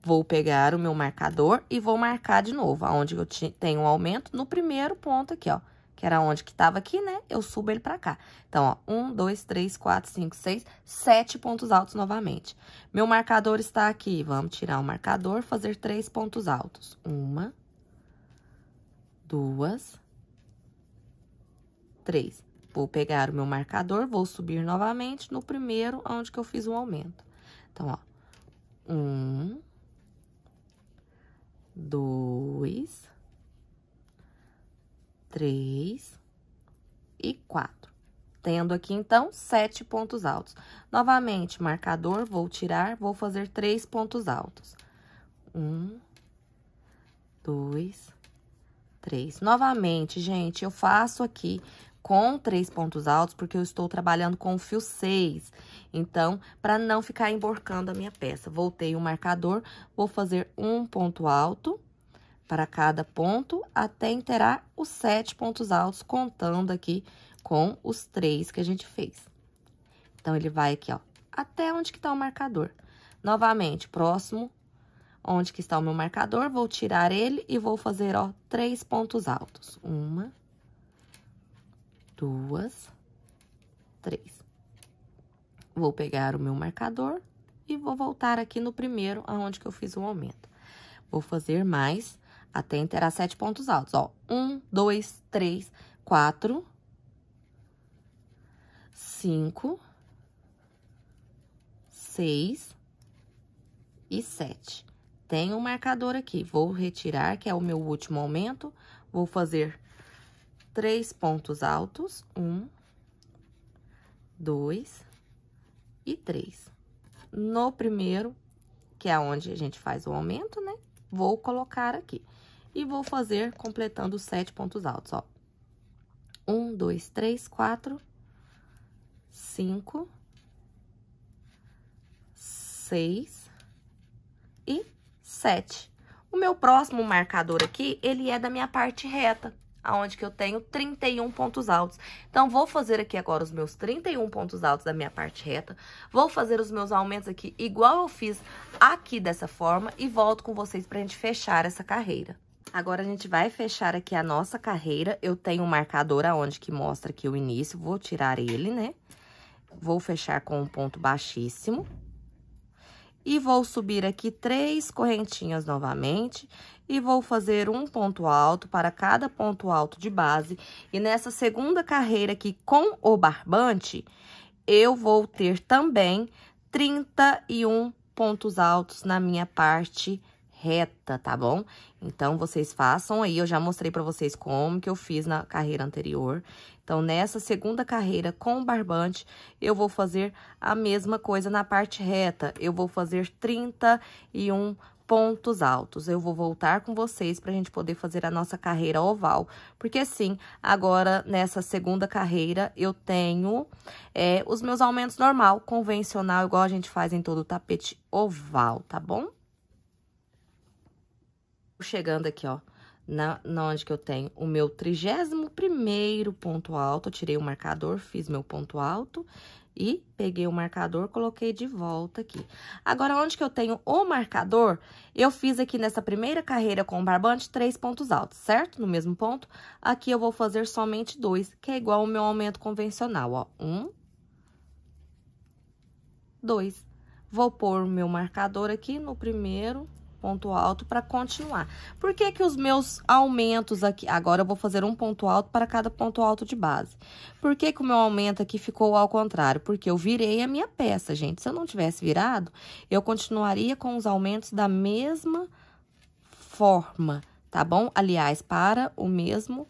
A: Vou pegar o meu marcador e vou marcar de novo, aonde eu tenho um aumento, no primeiro ponto aqui, ó que era onde que tava aqui, né? Eu subo ele pra cá. Então, ó, um, dois, três, quatro, cinco, seis, sete pontos altos novamente. Meu marcador está aqui. Vamos tirar o marcador, fazer três pontos altos. Uma, duas, três. Vou pegar o meu marcador, vou subir novamente no primeiro, onde que eu fiz um aumento. Então, ó, um, dois, três e quatro. Tendo aqui, então, sete pontos altos. Novamente, marcador, vou tirar, vou fazer três pontos altos. Um, dois, três. Novamente, gente, eu faço aqui com três pontos altos, porque eu estou trabalhando com o fio seis. Então, para não ficar emborcando a minha peça, voltei o marcador, vou fazer um ponto alto para cada ponto até interar os sete pontos altos, contando aqui com os três que a gente fez. Então, ele vai aqui, ó, até onde que tá o marcador. Novamente, próximo onde que está o meu marcador, vou tirar ele e vou fazer, ó, três pontos altos. Uma, duas, três. Vou pegar o meu marcador e vou voltar aqui no primeiro, aonde que eu fiz o aumento. Vou fazer mais até terá sete pontos altos, ó. Um, dois, três, quatro, cinco, seis e sete. Tem um marcador aqui, vou retirar, que é o meu último aumento. Vou fazer três pontos altos, um, dois e três. No primeiro, que é onde a gente faz o aumento, né? Vou colocar aqui. E vou fazer completando os sete pontos altos, ó. Um, dois, três, quatro, cinco, seis e sete. O meu próximo marcador aqui, ele é da minha parte reta, aonde que eu tenho 31 pontos altos. Então, vou fazer aqui agora os meus 31 pontos altos da minha parte reta, vou fazer os meus aumentos aqui igual eu fiz aqui dessa forma e volto com vocês pra gente fechar essa carreira. Agora a gente vai fechar aqui a nossa carreira. Eu tenho um marcador aonde que mostra aqui o início, vou tirar ele, né? Vou fechar com um ponto baixíssimo. E vou subir aqui três correntinhas novamente e vou fazer um ponto alto para cada ponto alto de base. E nessa segunda carreira aqui com o barbante, eu vou ter também 31 pontos altos na minha parte reta, tá bom? Então, vocês façam aí, eu já mostrei pra vocês como que eu fiz na carreira anterior. Então, nessa segunda carreira com barbante, eu vou fazer a mesma coisa na parte reta. Eu vou fazer 31 pontos altos. Eu vou voltar com vocês para a gente poder fazer a nossa carreira oval, porque sim, agora nessa segunda carreira eu tenho é, os meus aumentos normal, convencional, igual a gente faz em todo o tapete oval, tá bom? chegando aqui, ó, na, na onde que eu tenho o meu 31º ponto alto, eu tirei o marcador, fiz meu ponto alto e peguei o marcador, coloquei de volta aqui. Agora, onde que eu tenho o marcador, eu fiz aqui nessa primeira carreira com o barbante três pontos altos, certo? No mesmo ponto, aqui eu vou fazer somente dois, que é igual ao meu aumento convencional, ó. Um, dois. Vou pôr o meu marcador aqui no primeiro, ponto alto para continuar. Por que que os meus aumentos aqui... Agora eu vou fazer um ponto alto para cada ponto alto de base. Por que que o meu aumento aqui ficou ao contrário? Porque eu virei a minha peça, gente. Se eu não tivesse virado, eu continuaria com os aumentos da mesma forma, tá bom? Aliás, para o mesmo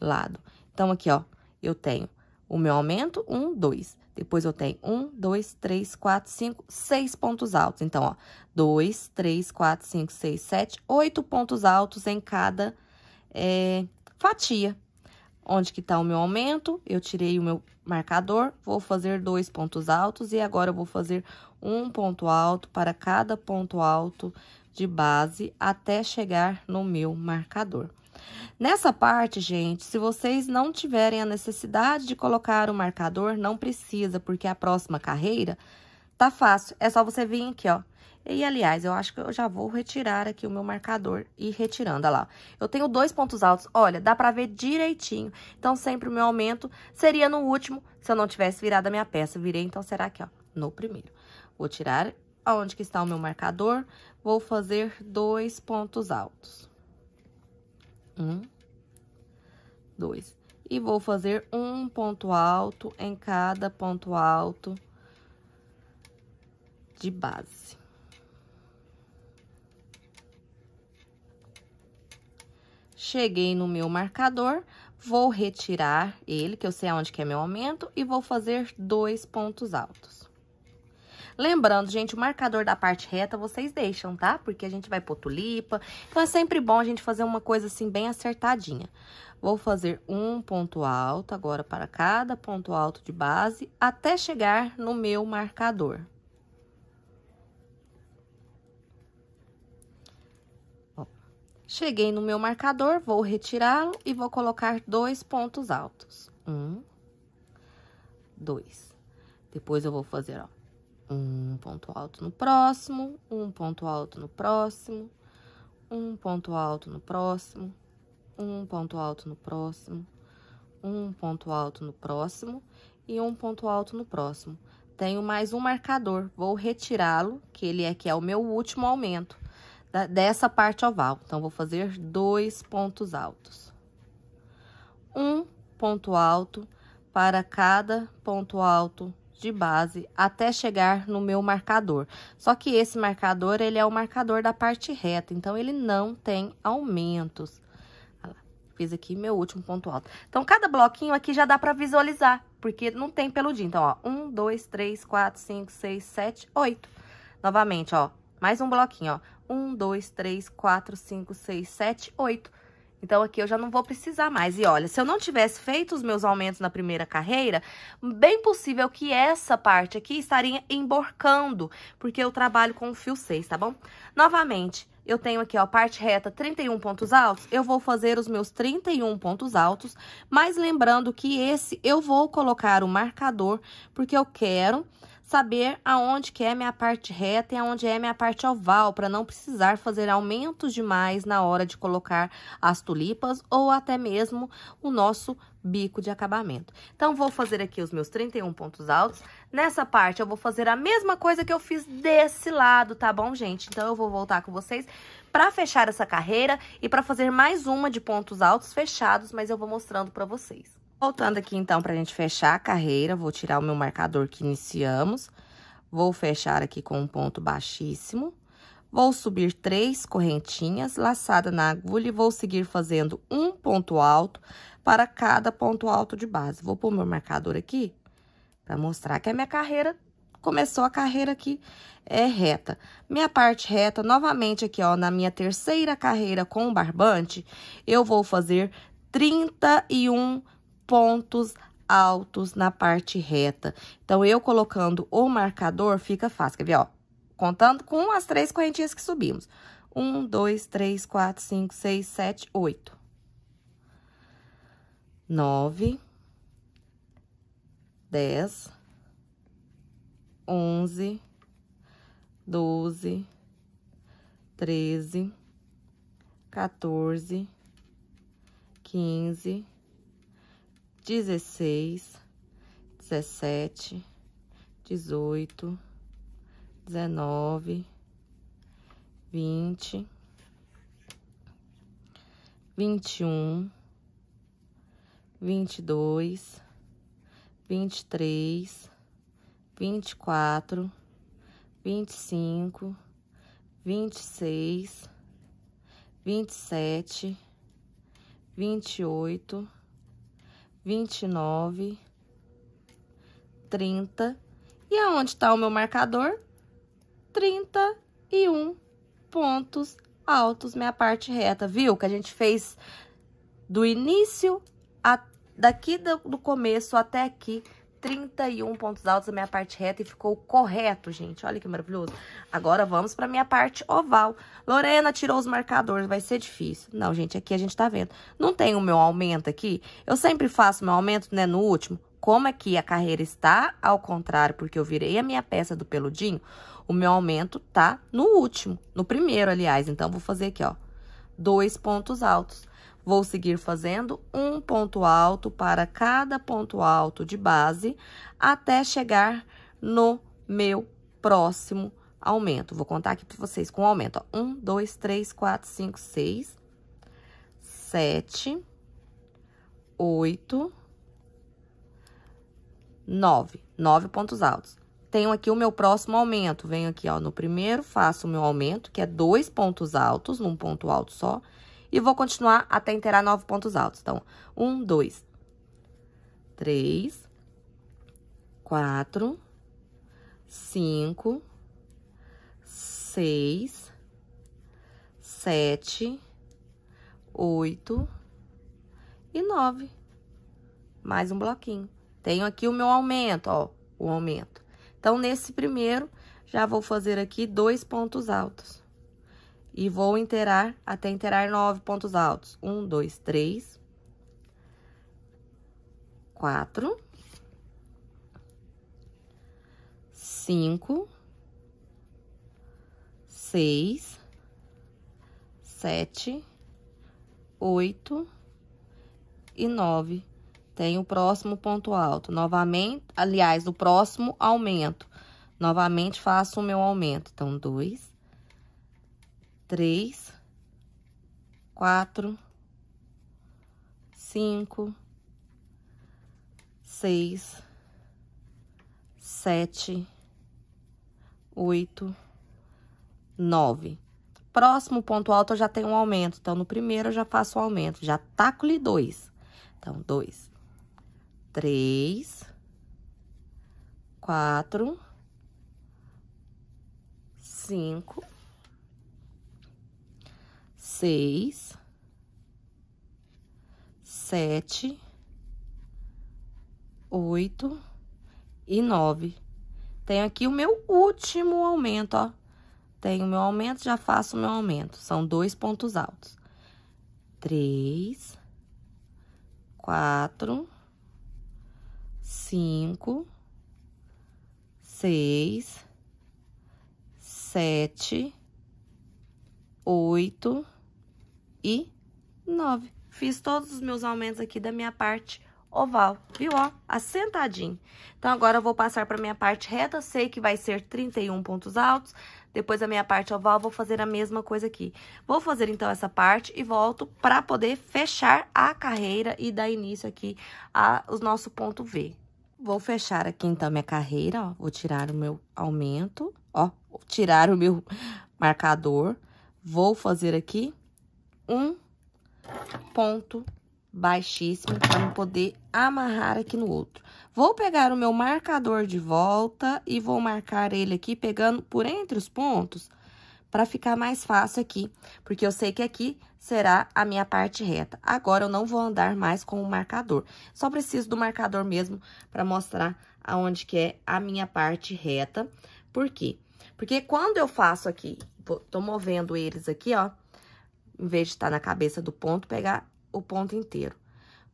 A: lado. Então, aqui, ó, eu tenho o meu aumento, um, dois. Depois eu tenho um, dois, três, quatro, cinco, seis pontos altos. Então, ó, dois, três, quatro, cinco, seis, sete, oito pontos altos em cada é, fatia. Onde que tá o meu aumento? Eu tirei o meu marcador, vou fazer dois pontos altos e agora eu vou fazer um ponto alto para cada ponto alto de base até chegar no meu marcador. Nessa parte, gente, se vocês não tiverem a necessidade de colocar o marcador, não precisa, porque a próxima carreira tá fácil. É só você vir aqui, ó. E, aliás, eu acho que eu já vou retirar aqui o meu marcador e retirando, olha lá. Eu tenho dois pontos altos, olha, dá pra ver direitinho. Então, sempre o meu aumento seria no último, se eu não tivesse virado a minha peça. Virei, então, será que ó, no primeiro. Vou tirar aonde que está o meu marcador, vou fazer dois pontos altos. Um, dois. E vou fazer um ponto alto em cada ponto alto de base. Cheguei no meu marcador, vou retirar ele, que eu sei aonde que é meu aumento, e vou fazer dois pontos altos. Lembrando, gente, o marcador da parte reta vocês deixam, tá? Porque a gente vai pôr tulipa. Então, é sempre bom a gente fazer uma coisa assim bem acertadinha. Vou fazer um ponto alto agora para cada ponto alto de base, até chegar no meu marcador. cheguei no meu marcador, vou retirá-lo e vou colocar dois pontos altos. Um, dois. Depois, eu vou fazer, ó, um ponto alto no próximo, um ponto alto no próximo, um ponto alto no próximo, um ponto alto no próximo, um ponto alto no próximo e um ponto alto no próximo. Tenho mais um marcador, vou retirá-lo, que ele é que é o meu último aumento da, dessa parte oval. Então, vou fazer dois pontos altos. Um ponto alto para cada ponto alto de base até chegar no meu marcador. Só que esse marcador, ele é o marcador da parte reta, então ele não tem aumentos. Fiz aqui meu último ponto alto. Então, cada bloquinho aqui já dá pra visualizar, porque não tem peludinho. Então, ó, um, dois, três, quatro, cinco, seis, sete, oito. Novamente, ó, mais um bloquinho, ó. Um, dois, três, quatro, cinco, seis, sete, oito. Então, aqui eu já não vou precisar mais. E olha, se eu não tivesse feito os meus aumentos na primeira carreira, bem possível que essa parte aqui estaria emborcando, porque eu trabalho com o fio 6, tá bom? Novamente, eu tenho aqui, ó, parte reta, 31 pontos altos, eu vou fazer os meus 31 pontos altos, mas lembrando que esse eu vou colocar o marcador, porque eu quero saber aonde que é minha parte reta e aonde é minha parte oval, para não precisar fazer aumentos demais na hora de colocar as tulipas ou até mesmo o nosso bico de acabamento. Então, vou fazer aqui os meus 31 pontos altos. Nessa parte, eu vou fazer a mesma coisa que eu fiz desse lado, tá bom, gente? Então, eu vou voltar com vocês para fechar essa carreira e para fazer mais uma de pontos altos fechados, mas eu vou mostrando para vocês. Voltando aqui, então, para a gente fechar a carreira, vou tirar o meu marcador que iniciamos. Vou fechar aqui com um ponto baixíssimo. Vou subir três correntinhas, laçada na agulha, e vou seguir fazendo um ponto alto para cada ponto alto de base. Vou pôr meu marcador aqui para mostrar que a minha carreira começou a carreira aqui é reta. Minha parte reta, novamente aqui, ó, na minha terceira carreira com barbante, eu vou fazer 31 pontos altos na parte reta. Então, eu colocando o marcador, fica fácil. Quer ver, ó? Contando com as três correntinhas que subimos. Um, dois, três, quatro, cinco, seis, sete, oito. Nove. Dez. Onze. Doze. Treze. Quatorze. Quinze dezesseis, dezessete, dezoito, dezenove, vinte, vinte e um, vinte e dois, vinte e três, vinte e quatro, vinte e cinco, vinte e seis, vinte e sete, vinte e oito vinte e nove, trinta. E aonde está o meu marcador? Trinta e um pontos altos, minha parte reta, viu? Que a gente fez do início, a, daqui do, do começo até aqui, 31 pontos altos a minha parte reta e ficou correto, gente. Olha que maravilhoso. Agora vamos pra minha parte oval. Lorena tirou os marcadores, vai ser difícil. Não, gente, aqui a gente tá vendo. Não tem o meu aumento aqui? Eu sempre faço meu aumento, né, no último. Como aqui é a carreira está ao contrário, porque eu virei a minha peça do peludinho, o meu aumento tá no último, no primeiro, aliás. Então, vou fazer aqui, ó, dois pontos altos. Vou seguir fazendo um ponto alto para cada ponto alto de base até chegar no meu próximo aumento. Vou contar aqui para vocês com o aumento, ó. Um, dois, três, quatro, cinco, seis, sete, oito, nove. Nove pontos altos. Tenho aqui o meu próximo aumento. Venho aqui, ó, no primeiro faço o meu aumento, que é dois pontos altos, num ponto alto só. E vou continuar até inteirar nove pontos altos. Então, um, dois, três, quatro, cinco, seis, sete, oito e nove. Mais um bloquinho. Tenho aqui o meu aumento, ó, o aumento. Então, nesse primeiro, já vou fazer aqui dois pontos altos. E vou interar até interar nove pontos altos. Um, dois, três. Quatro. Cinco. Seis. Sete. Oito. E nove. Tem o próximo ponto alto. Novamente, aliás, o próximo aumento. Novamente, faço o meu aumento. Então, dois três, quatro, cinco, seis, sete, oito, nove. Próximo ponto alto, eu já tenho um aumento. Então, no primeiro, eu já faço um aumento. Já taco-lhe dois. Então, dois, três, quatro, cinco, seis, sete, oito e nove. Tenho aqui o meu último aumento, ó. Tenho o meu aumento, já faço o meu aumento. São dois pontos altos. Três, quatro, cinco, seis, sete, oito, e 9. Fiz todos os meus aumentos aqui da minha parte oval, viu? Ó, assentadinho. Então, agora eu vou passar para minha parte reta, sei que vai ser 31 pontos altos. Depois, a minha parte oval, vou fazer a mesma coisa aqui. Vou fazer, então, essa parte e volto para poder fechar a carreira e dar início aqui ao nosso ponto V. Vou fechar aqui, então, minha carreira, ó. Vou tirar o meu aumento, ó. Tirar o meu marcador. Vou fazer aqui um ponto baixíssimo para poder amarrar aqui no outro. Vou pegar o meu marcador de volta e vou marcar ele aqui pegando por entre os pontos para ficar mais fácil aqui, porque eu sei que aqui será a minha parte reta. Agora, eu não vou andar mais com o marcador. Só preciso do marcador mesmo para mostrar aonde que é a minha parte reta. Por quê? Porque quando eu faço aqui, tô movendo eles aqui, ó, em vez de estar na cabeça do ponto, pegar o ponto inteiro.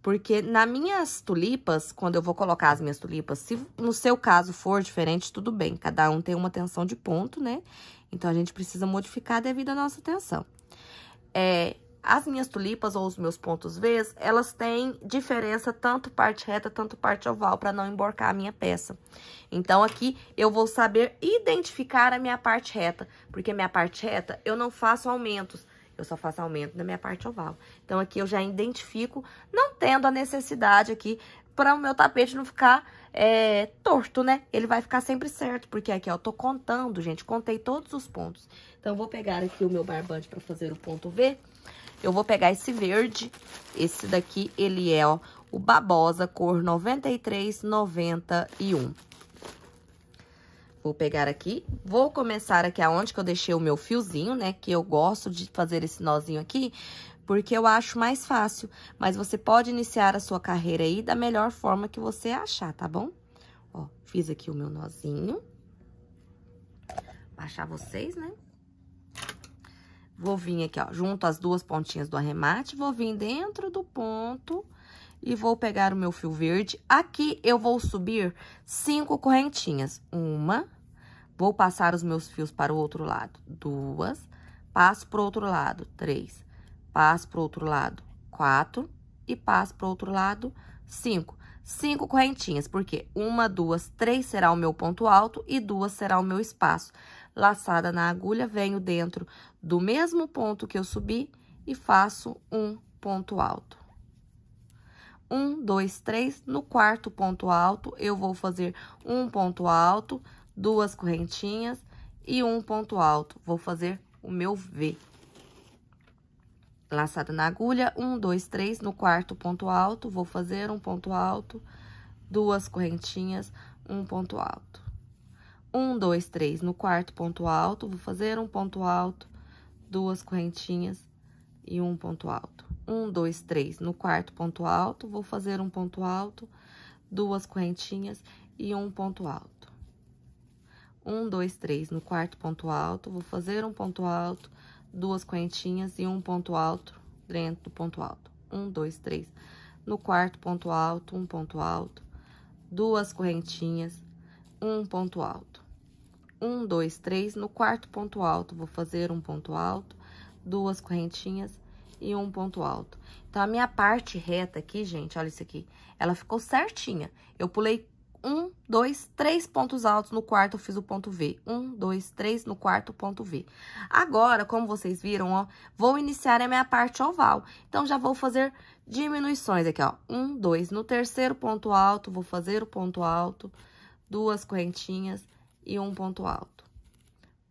A: Porque nas minhas tulipas, quando eu vou colocar as minhas tulipas, se no seu caso for diferente, tudo bem. Cada um tem uma tensão de ponto, né? Então, a gente precisa modificar devido à nossa tensão. É, as minhas tulipas ou os meus pontos Vs, elas têm diferença tanto parte reta, tanto parte oval, para não emborcar a minha peça. Então, aqui eu vou saber identificar a minha parte reta, porque minha parte reta eu não faço aumentos eu só faço aumento na minha parte oval. Então, aqui eu já identifico, não tendo a necessidade aqui para o meu tapete não ficar é, torto, né? Ele vai ficar sempre certo, porque aqui, ó, eu tô contando, gente, contei todos os pontos. Então, eu vou pegar aqui o meu barbante para fazer o ponto V. Eu vou pegar esse verde, esse daqui, ele é, ó, o babosa, cor 93, 91. Vou pegar aqui, vou começar aqui aonde que eu deixei o meu fiozinho, né? Que eu gosto de fazer esse nozinho aqui, porque eu acho mais fácil. Mas você pode iniciar a sua carreira aí da melhor forma que você achar, tá bom? Ó, fiz aqui o meu nozinho. Baixar vocês, né? Vou vir aqui, ó, junto as duas pontinhas do arremate, vou vir dentro do ponto e vou pegar o meu fio verde. Aqui eu vou subir cinco correntinhas. Uma, Vou passar os meus fios para o outro lado, duas. Passo para o outro lado, três. Passo para o outro lado, quatro. E passo para o outro lado, cinco. Cinco correntinhas, porque uma, duas, três será o meu ponto alto e duas será o meu espaço. Laçada na agulha, venho dentro do mesmo ponto que eu subi e faço um ponto alto. Um, dois, três. No quarto ponto alto, eu vou fazer um ponto alto duas correntinhas e um ponto alto. Vou fazer o meu V. Laçada na agulha, um, dois, três, no quarto ponto alto, vou fazer um ponto alto, duas correntinhas, um ponto alto. Um, dois, três, no quarto ponto alto, vou fazer um ponto alto, duas correntinhas e um ponto alto. Um, dois, três, no quarto ponto alto, vou fazer um ponto alto, duas correntinhas e um ponto alto um, dois, três no quarto ponto alto, vou fazer um ponto alto, duas correntinhas e um ponto alto dentro do ponto alto. Um, dois, três. No quarto ponto alto, um ponto alto, duas correntinhas, um ponto alto. Um, dois, três. No quarto ponto alto, vou fazer um ponto alto, duas correntinhas e um ponto alto. Então, a minha parte reta aqui, gente, olha isso aqui, ela ficou certinha. Eu pulei um, dois, três pontos altos. No quarto, eu fiz o ponto V. Um, dois, três, no quarto, ponto V. Agora, como vocês viram, ó, vou iniciar a minha parte oval. Então, já vou fazer diminuições aqui, ó. Um, dois, no terceiro ponto alto, vou fazer o ponto alto, duas correntinhas e um ponto alto.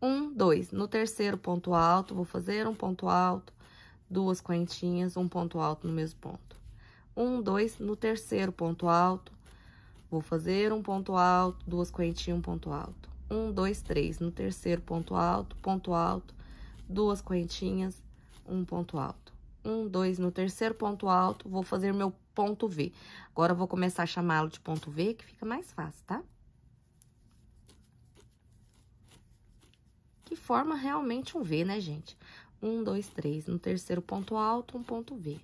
A: Um, dois, no terceiro ponto alto, vou fazer um ponto alto, duas correntinhas, um ponto alto no mesmo ponto. Um, dois, no terceiro ponto alto, Vou fazer um ponto alto, duas correntinhas, um ponto alto. Um, dois, três. No terceiro ponto alto, ponto alto, duas correntinhas, um ponto alto. Um, dois, no terceiro ponto alto, vou fazer meu ponto V. Agora, vou começar a chamá-lo de ponto V, que fica mais fácil, tá? Que forma realmente um V, né, gente? Um, dois, três. No terceiro ponto alto, um ponto V.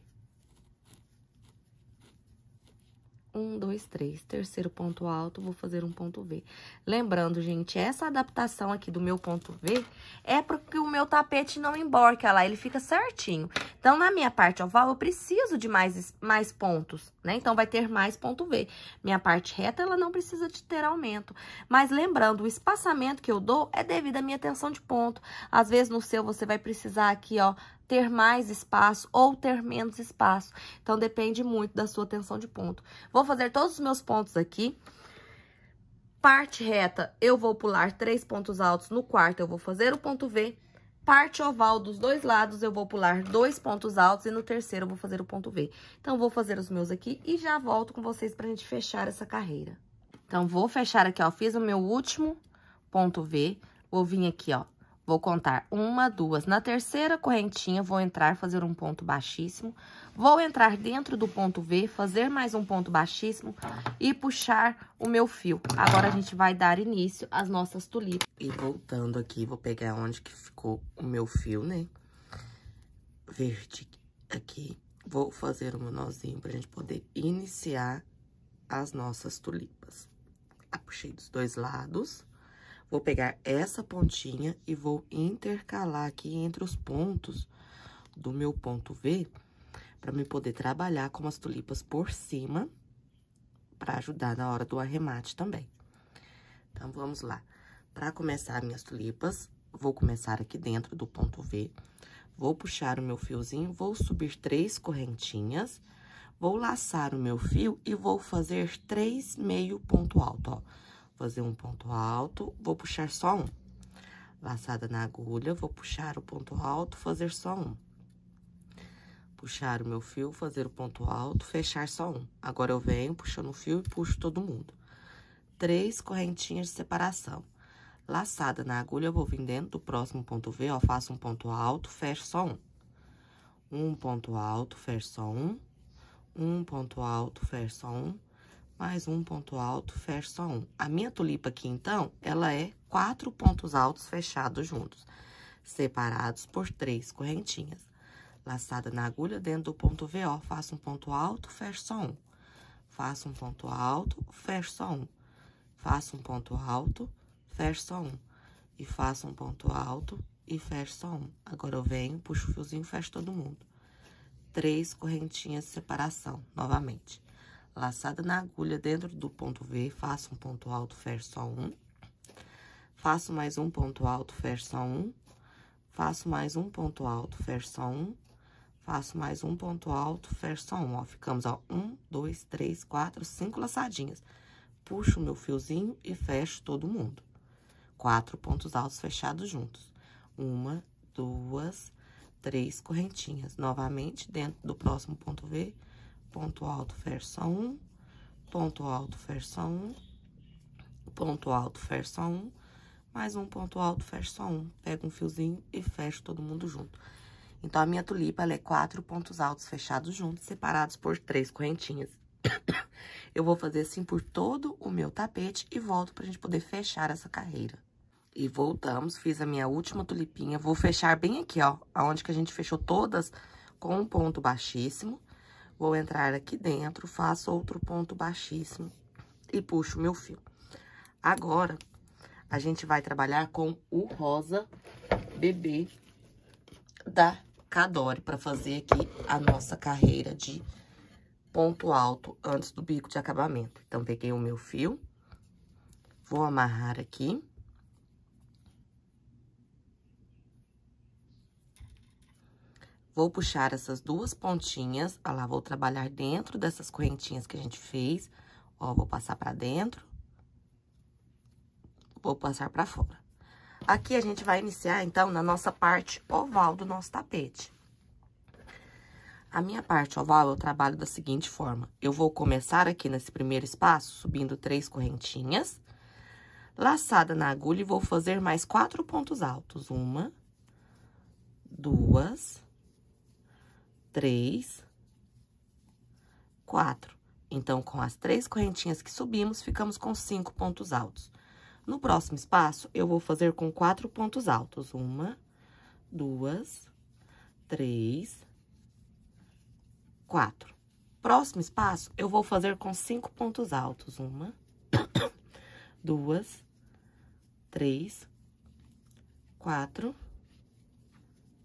A: um, dois, três. Terceiro ponto alto, vou fazer um ponto V. Lembrando, gente, essa adaptação aqui do meu ponto V é para que o meu tapete não emborca lá, ele fica certinho. Então, na minha parte oval, eu preciso de mais, mais pontos né? Então, vai ter mais ponto V. Minha parte reta, ela não precisa de ter aumento. Mas lembrando, o espaçamento que eu dou é devido à minha tensão de ponto. Às vezes, no seu, você vai precisar aqui, ó, ter mais espaço ou ter menos espaço. Então, depende muito da sua tensão de ponto. Vou fazer todos os meus pontos aqui. Parte reta, eu vou pular três pontos altos. No quarto, eu vou fazer o ponto V parte oval dos dois lados, eu vou pular dois pontos altos e no terceiro eu vou fazer o ponto V. Então, vou fazer os meus aqui e já volto com vocês pra gente fechar essa carreira. Então, vou fechar aqui, ó, fiz o meu último ponto V, vou vir aqui, ó, Vou contar uma, duas. Na terceira correntinha, vou entrar, fazer um ponto baixíssimo. Vou entrar dentro do ponto V, fazer mais um ponto baixíssimo e puxar o meu fio. Agora, a gente vai dar início às nossas tulipas. E voltando aqui, vou pegar onde que ficou o meu fio, né? Verde aqui. Vou fazer um nozinho pra gente poder iniciar as nossas tulipas. Ah, puxei dos dois lados. Vou pegar essa pontinha e vou intercalar aqui entre os pontos do meu ponto V, para me poder trabalhar com as tulipas por cima, para ajudar na hora do arremate também. Então, vamos lá. Para começar minhas tulipas, vou começar aqui dentro do ponto V, vou puxar o meu fiozinho, vou subir três correntinhas, vou laçar o meu fio e vou fazer três meio ponto alto, ó fazer um ponto alto, vou puxar só um. Laçada na agulha, vou puxar o ponto alto, fazer só um. Puxar o meu fio, fazer o ponto alto, fechar só um. Agora, eu venho puxando o fio e puxo todo mundo. Três correntinhas de separação. Laçada na agulha, eu vou vir dentro do próximo ponto V, ó, faço um ponto alto, fecho só um. Um ponto alto, fecho só um. Um ponto alto, fecho só um mais um ponto alto, fecho só um. A minha tulipa aqui, então, ela é quatro pontos altos fechados juntos, separados por três correntinhas. Laçada na agulha, dentro do ponto VO, faço um ponto alto, fecho só um. Faço um ponto alto, fecho só um. Faço um ponto alto, fecho só um. E faço um ponto alto e fecho só um. Agora, eu venho, puxo o fiozinho, fecho todo mundo. Três correntinhas de separação, novamente Laçada na agulha dentro do ponto V, faço um ponto alto, fecho só um. Faço mais um ponto alto, fecho só um. Faço mais um ponto alto, fecho só um. Faço mais um ponto alto, fecho só um, ó. Ficamos, ó, um, dois, três, quatro, cinco laçadinhas. Puxo o meu fiozinho e fecho todo mundo. Quatro pontos altos fechados juntos. Uma, duas, três correntinhas. Novamente, dentro do próximo ponto V, ponto alto, verso 1, ponto alto, verso 1, ponto alto, verso 1, mais um ponto alto, verso 1. Pego um fiozinho e fecho todo mundo junto. Então, a minha tulipa, é quatro pontos altos fechados juntos, separados por três correntinhas. [COUGHS] Eu vou fazer assim por todo o meu tapete e volto pra gente poder fechar essa carreira. E voltamos, fiz a minha última tulipinha, vou fechar bem aqui, ó, aonde que a gente fechou todas com um ponto baixíssimo. Vou entrar aqui dentro, faço outro ponto baixíssimo e puxo meu fio. Agora, a gente vai trabalhar com o rosa bebê da Cadore para fazer aqui a nossa carreira de ponto alto antes do bico de acabamento. Então, peguei o meu fio, vou amarrar aqui. Vou puxar essas duas pontinhas, ó lá, vou trabalhar dentro dessas correntinhas que a gente fez. Ó, vou passar pra dentro. Vou passar pra fora. Aqui a gente vai iniciar, então, na nossa parte oval do nosso tapete. A minha parte oval eu trabalho da seguinte forma. Eu vou começar aqui nesse primeiro espaço, subindo três correntinhas. Laçada na agulha e vou fazer mais quatro pontos altos. Uma, duas três, quatro. Então, com as três correntinhas que subimos, ficamos com cinco pontos altos. No próximo espaço, eu vou fazer com quatro pontos altos. Uma, duas, três, quatro. Próximo espaço, eu vou fazer com cinco pontos altos. Uma, [COUGHS] duas, três, quatro,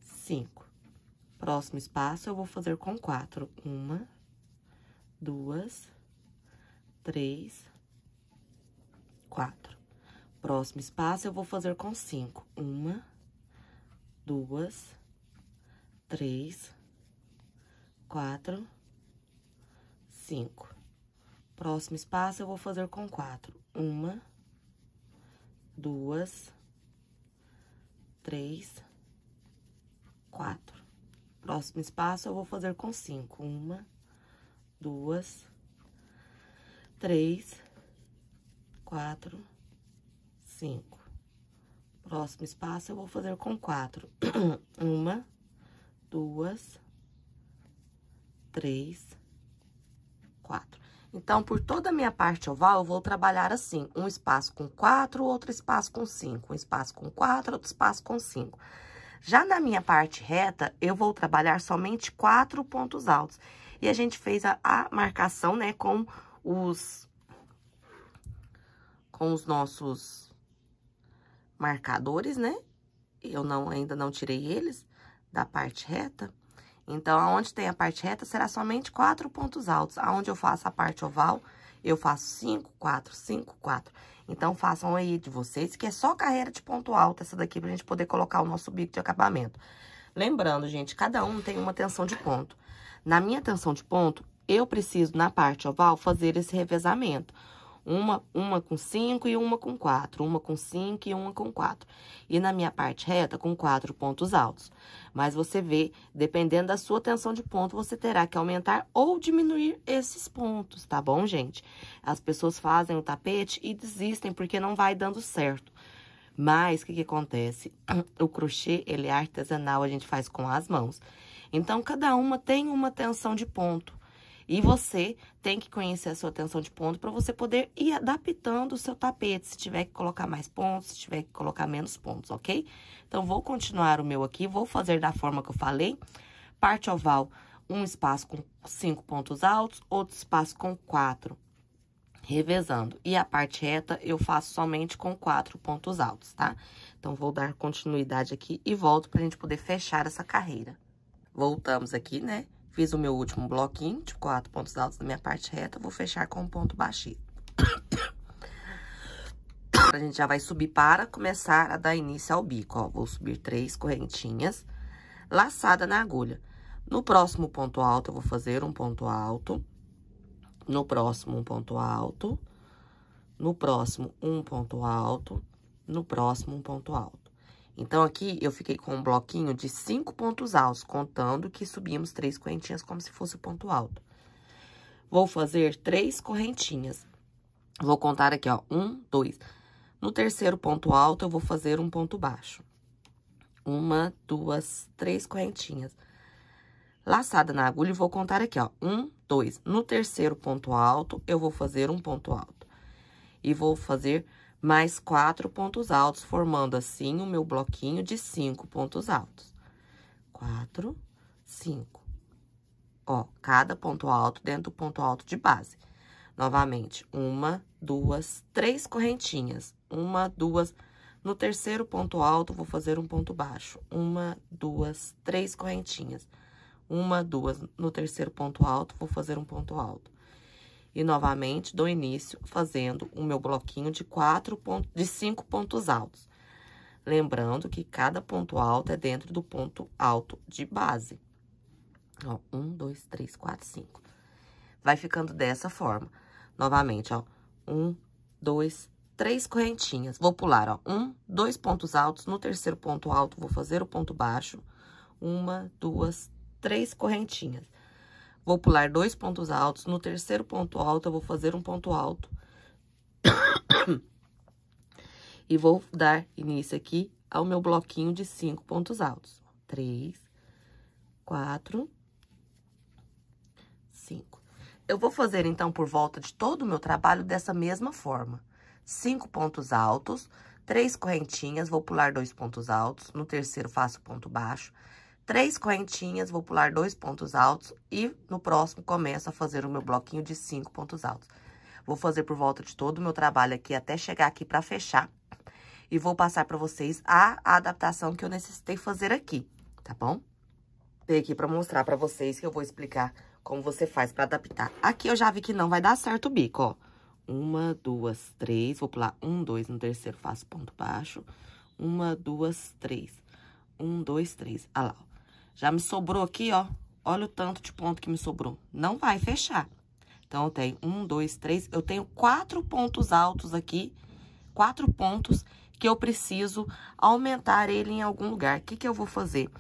A: cinco. Próximo espaço, eu vou fazer com quatro. Uma, duas, três, quatro. Próximo espaço, eu vou fazer com cinco. Uma, duas, três, quatro, cinco. Próximo espaço, eu vou fazer com quatro. Uma, duas, três, quatro próximo espaço, eu vou fazer com cinco. Uma, duas, três, quatro, cinco. Próximo espaço, eu vou fazer com quatro. [CLEARS THROAT] Uma, duas, três, quatro. Então, por toda a minha parte oval, eu vou trabalhar assim, um espaço com quatro, outro espaço com cinco, um espaço com quatro, outro espaço com cinco. Já na minha parte reta, eu vou trabalhar somente quatro pontos altos. E a gente fez a, a marcação, né, com os, com os nossos marcadores, né? Eu não, ainda não tirei eles da parte reta. Então, aonde tem a parte reta, será somente quatro pontos altos. Aonde eu faço a parte oval, eu faço cinco, quatro, cinco, quatro. Então, façam aí de vocês, que é só carreira de ponto alto essa daqui, pra gente poder colocar o nosso bico de acabamento. Lembrando, gente, cada um tem uma tensão de ponto. Na minha tensão de ponto, eu preciso, na parte oval, fazer esse revezamento. Uma, uma com cinco e uma com quatro, uma com cinco e uma com quatro E na minha parte reta, com quatro pontos altos. Mas você vê, dependendo da sua tensão de ponto, você terá que aumentar ou diminuir esses pontos, tá bom, gente? As pessoas fazem o tapete e desistem porque não vai dando certo. Mas, o que, que acontece? [CLEARS THROAT] O crochê, ele é artesanal, a gente faz com as mãos. Então, cada uma tem uma tensão de ponto. E você tem que conhecer a sua tensão de ponto para você poder ir adaptando o seu tapete, se tiver que colocar mais pontos, se tiver que colocar menos pontos, ok? Então, vou continuar o meu aqui, vou fazer da forma que eu falei. Parte oval, um espaço com cinco pontos altos, outro espaço com quatro, revezando. E a parte reta, eu faço somente com quatro pontos altos, tá? Então, vou dar continuidade aqui e volto para a gente poder fechar essa carreira. Voltamos aqui, né? Fiz o meu último bloquinho de quatro pontos altos da minha parte reta. Vou fechar com um ponto baixinho. A gente já vai subir para começar a dar início ao bico, ó. Vou subir três correntinhas laçada na agulha. No próximo ponto alto, eu vou fazer um ponto alto. No próximo, um ponto alto. No próximo, um ponto alto. No próximo, um ponto alto. Então, aqui eu fiquei com um bloquinho de cinco pontos altos, contando que subimos três correntinhas como se fosse o ponto alto. Vou fazer três correntinhas. Vou contar aqui, ó, um, dois. No terceiro ponto alto, eu vou fazer um ponto baixo. Uma, duas, três correntinhas. Laçada na agulha, e vou contar aqui, ó, um, dois. No terceiro ponto alto, eu vou fazer um ponto alto. E vou fazer mais quatro pontos altos, formando assim o meu bloquinho de cinco pontos altos. Quatro, cinco. Ó, cada ponto alto dentro do ponto alto de base. Novamente, uma, duas, três correntinhas. Uma, duas. No terceiro ponto alto, vou fazer um ponto baixo. Uma, duas, três correntinhas. Uma, duas. No terceiro ponto alto, vou fazer um ponto alto e, novamente, dou início fazendo o meu bloquinho de, quatro ponto, de cinco pontos altos. Lembrando que cada ponto alto é dentro do ponto alto de base. Ó, um, dois, três, quatro, cinco. Vai ficando dessa forma. Novamente, ó, um, dois, três correntinhas. Vou pular, ó, um, dois pontos altos. No terceiro ponto alto, vou fazer o ponto baixo. Uma, duas, três correntinhas. Vou pular dois pontos altos. No terceiro ponto alto, eu vou fazer um ponto alto. [COUGHS] e vou dar início aqui ao meu bloquinho de cinco pontos altos. Três, quatro, cinco. Eu vou fazer, então, por volta de todo o meu trabalho dessa mesma forma. Cinco pontos altos, três correntinhas, vou pular dois pontos altos. No terceiro, faço ponto baixo três correntinhas, vou pular dois pontos altos e no próximo começo a fazer o meu bloquinho de cinco pontos altos. Vou fazer por volta de todo o meu trabalho aqui até chegar aqui para fechar. E vou passar para vocês a, adaptação que eu necessitei fazer aqui, tá bom? Dei aqui para mostrar para vocês que eu vou explicar como você faz para adaptar. Aqui eu já vi que não vai dar certo o bico, ó. Uma, duas, três, vou pular um, dois, no terceiro faço ponto baixo. Uma, duas, três. Um, dois, três, Olha ah lá, ó. Já me sobrou aqui, ó. Olha o tanto de ponto que me sobrou. Não vai fechar. Então, eu tenho um, dois, três... Eu tenho quatro pontos altos aqui. Quatro pontos que eu preciso aumentar ele em algum lugar. O que, que eu vou fazer?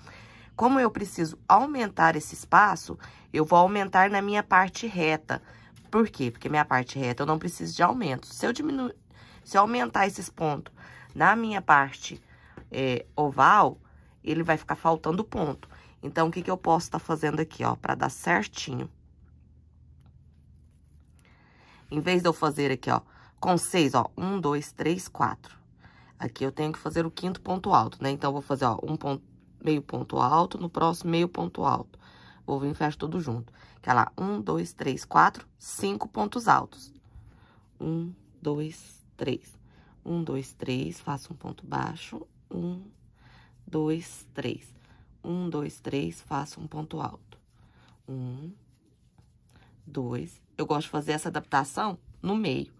A: Como eu preciso aumentar esse espaço, eu vou aumentar na minha parte reta. Por quê? Porque minha parte reta eu não preciso de aumento. Se eu diminuir, se eu aumentar esses pontos na minha parte é, oval, ele vai ficar faltando ponto. Então, o que, que eu posso estar tá fazendo aqui, ó, para dar certinho? Em vez de eu fazer aqui, ó, com seis, ó, um, dois, três, quatro. Aqui eu tenho que fazer o quinto ponto alto, né? Então, eu vou fazer, ó, um ponto, meio ponto alto, no próximo meio ponto alto. Vou vir e fecho tudo junto. Que é lá, um, dois, três, quatro, cinco pontos altos. Um, dois, três. Um, dois, três, faço um ponto baixo. Um, dois, três. Um, dois, três, faço um ponto alto. Um, dois. Eu gosto de fazer essa adaptação no meio.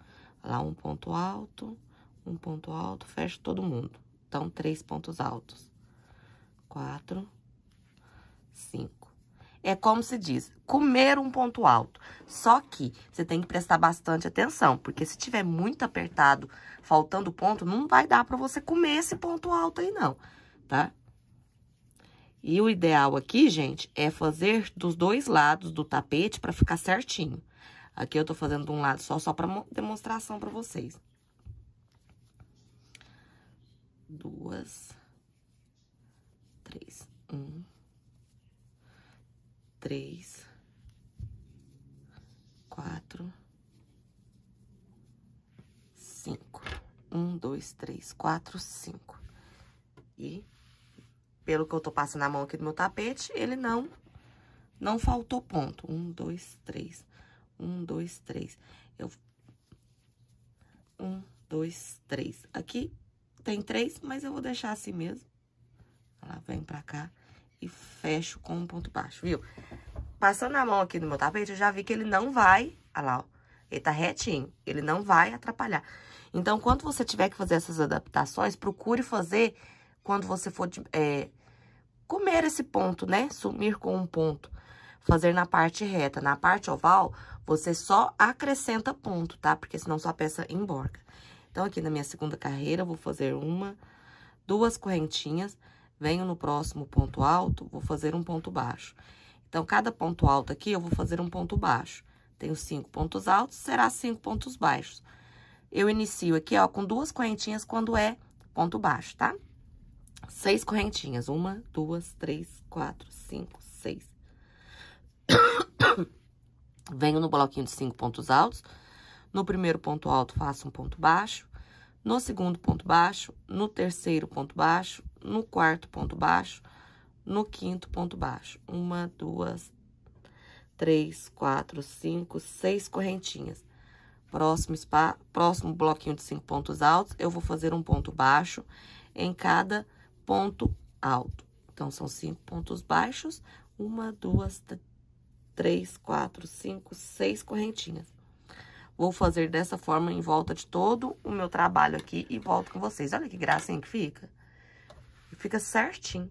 A: Lá, um ponto alto, um ponto alto, fecho todo mundo. Então, três pontos altos. Quatro, cinco. É como se diz, comer um ponto alto. Só que você tem que prestar bastante atenção, porque se tiver muito apertado, faltando ponto, não vai dar para você comer esse ponto alto aí, não, tá? E o ideal aqui, gente, é fazer dos dois lados do tapete para ficar certinho. Aqui eu tô fazendo de um lado só, só para demonstração para vocês. Duas, três, um, três, quatro, cinco. Um, dois, três, quatro, cinco pelo que eu tô passando a mão aqui do meu tapete, ele não, não faltou ponto. Um, dois, três. Um, dois, três. Eu... Um, dois, três. Aqui tem três, mas eu vou deixar assim mesmo. Ela vem pra cá e fecho com um ponto baixo, viu? Passando a mão aqui no meu tapete, eu já vi que ele não vai... Olha lá, ó. Ele tá retinho, ele não vai atrapalhar. Então, quando você tiver que fazer essas adaptações, procure fazer quando você for de, é, comer esse ponto, né? Sumir com um ponto. Fazer na parte reta. Na parte oval, você só acrescenta ponto, tá? Porque senão sua peça emborca. Então, aqui na minha segunda carreira, eu vou fazer uma, duas correntinhas. Venho no próximo ponto alto, vou fazer um ponto baixo. Então, cada ponto alto aqui, eu vou fazer um ponto baixo. Tenho cinco pontos altos, será cinco pontos baixos. Eu inicio aqui, ó, com duas correntinhas quando é ponto baixo, tá? Tá? seis correntinhas. Uma, duas, três, quatro, cinco, seis. [COUGHS] Venho no bloquinho de cinco pontos altos. No primeiro ponto alto, faço um ponto baixo. No segundo ponto baixo, no terceiro ponto baixo, no quarto ponto baixo, no quinto ponto baixo. Uma, duas, três, quatro, cinco, seis correntinhas. Próximo, próximo bloquinho de cinco pontos altos, eu vou fazer um ponto baixo em cada ponto alto. Então, são cinco pontos baixos, uma, duas, três, quatro, cinco, seis correntinhas. Vou fazer dessa forma em volta de todo o meu trabalho aqui e volto com vocês. Olha que gracinha que fica. Fica certinho.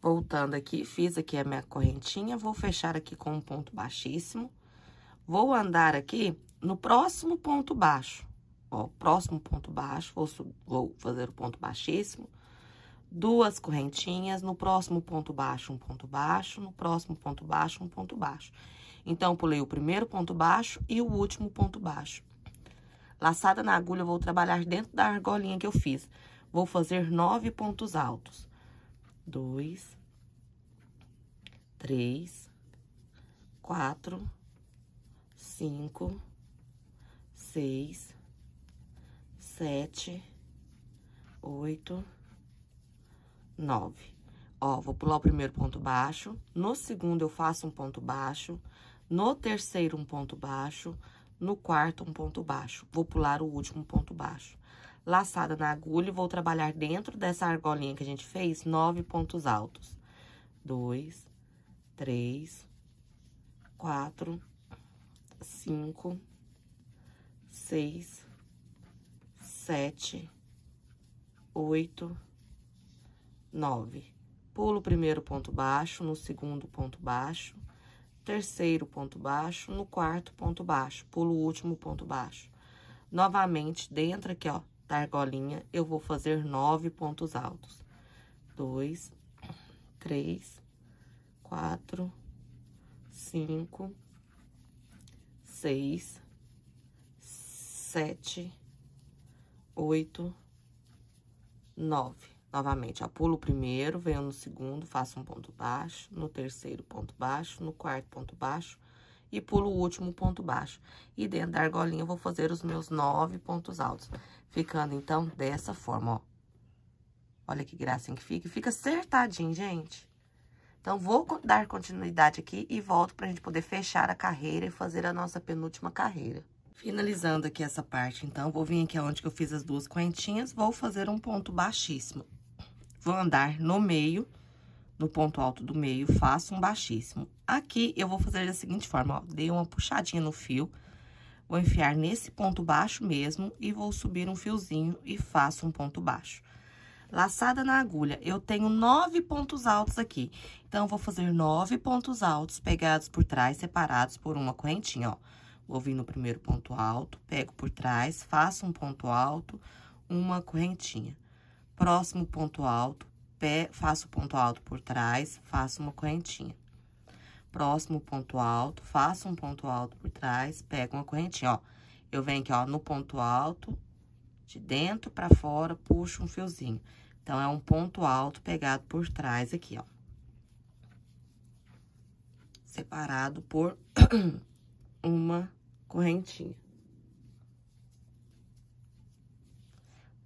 A: Voltando aqui, fiz aqui a minha correntinha, vou fechar aqui com um ponto baixíssimo. Vou andar aqui no próximo ponto baixo, ó, próximo ponto baixo, vou, vou fazer o ponto baixíssimo, duas correntinhas, no próximo ponto baixo, um ponto baixo, no próximo ponto baixo, um ponto baixo. Então, pulei o primeiro ponto baixo e o último ponto baixo. Laçada na agulha, eu vou trabalhar dentro da argolinha que eu fiz. Vou fazer nove pontos altos. Dois, três, quatro, cinco, seis, sete, oito, nove. Ó, vou pular o primeiro ponto baixo, no segundo eu faço um ponto baixo, no terceiro um ponto baixo, no quarto um ponto baixo. Vou pular o último ponto baixo. Laçada na agulha, vou trabalhar dentro dessa argolinha que a gente fez, nove pontos altos. Dois, três, quatro, cinco, seis, sete, oito, nove. Pulo o primeiro ponto baixo, no segundo ponto baixo, terceiro ponto baixo, no quarto ponto baixo, pulo o último ponto baixo. Novamente, dentro aqui, ó, da argolinha, eu vou fazer nove pontos altos. Dois, três, quatro, cinco, seis, sete, oito, nove. Novamente, ó, pulo o primeiro, venho no segundo, faço um ponto baixo, no terceiro ponto baixo, no quarto ponto baixo e pulo o último ponto baixo. E dentro da argolinha eu vou fazer os meus nove pontos altos, ficando então dessa forma, ó. Olha que gracinha que fica, fica acertadinho, gente. Então, vou dar continuidade aqui e volto pra gente poder fechar a carreira e fazer a nossa penúltima carreira. Finalizando aqui essa parte, então, vou vir aqui onde que eu fiz as duas correntinhas, vou fazer um ponto baixíssimo vou andar no meio, no ponto alto do meio, faço um baixíssimo. Aqui, eu vou fazer da seguinte forma, ó, dei uma puxadinha no fio, vou enfiar nesse ponto baixo mesmo e vou subir um fiozinho e faço um ponto baixo. Laçada na agulha, eu tenho nove pontos altos aqui, então, eu vou fazer nove pontos altos pegados por trás, separados por uma correntinha, ó. Vou vir no primeiro ponto alto, pego por trás, faço um ponto alto, uma correntinha próximo ponto alto, pé, faço ponto alto por trás, faço uma correntinha. Próximo ponto alto, faço um ponto alto por trás, pego uma correntinha, ó. Eu venho aqui, ó, no ponto alto, de dentro pra fora, puxo um fiozinho. Então, é um ponto alto pegado por trás aqui, ó. Separado por [COUGHS] uma correntinha.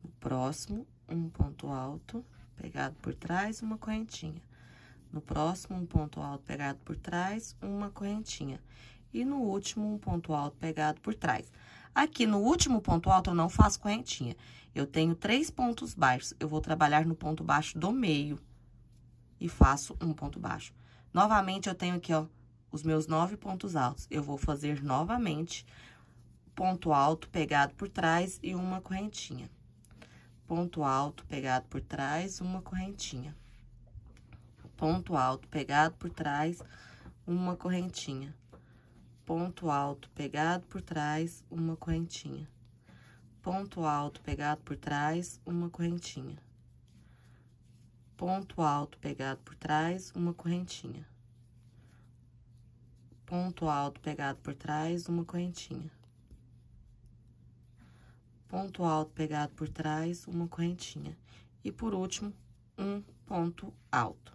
A: No próximo, um ponto alto pegado por trás, uma correntinha. No próximo, um ponto alto pegado por trás, uma correntinha. E no último, um ponto alto pegado por trás. Aqui no último ponto alto, eu não faço correntinha. Eu tenho três pontos baixos. Eu vou trabalhar no ponto baixo do meio e faço um ponto baixo. Novamente, eu tenho aqui, ó, os meus nove pontos altos. Eu vou fazer novamente ponto alto pegado por trás e uma correntinha ponto alto pegado por trás, uma correntinha. Ponto alto pegado por trás, uma correntinha. Ponto alto pegado por trás, uma correntinha. Ponto alto pegado por trás, uma correntinha. Ponto alto pegado por trás, uma correntinha. Ponto alto pegado por trás, uma correntinha ponto alto pegado por trás, uma correntinha. E por último, um ponto alto.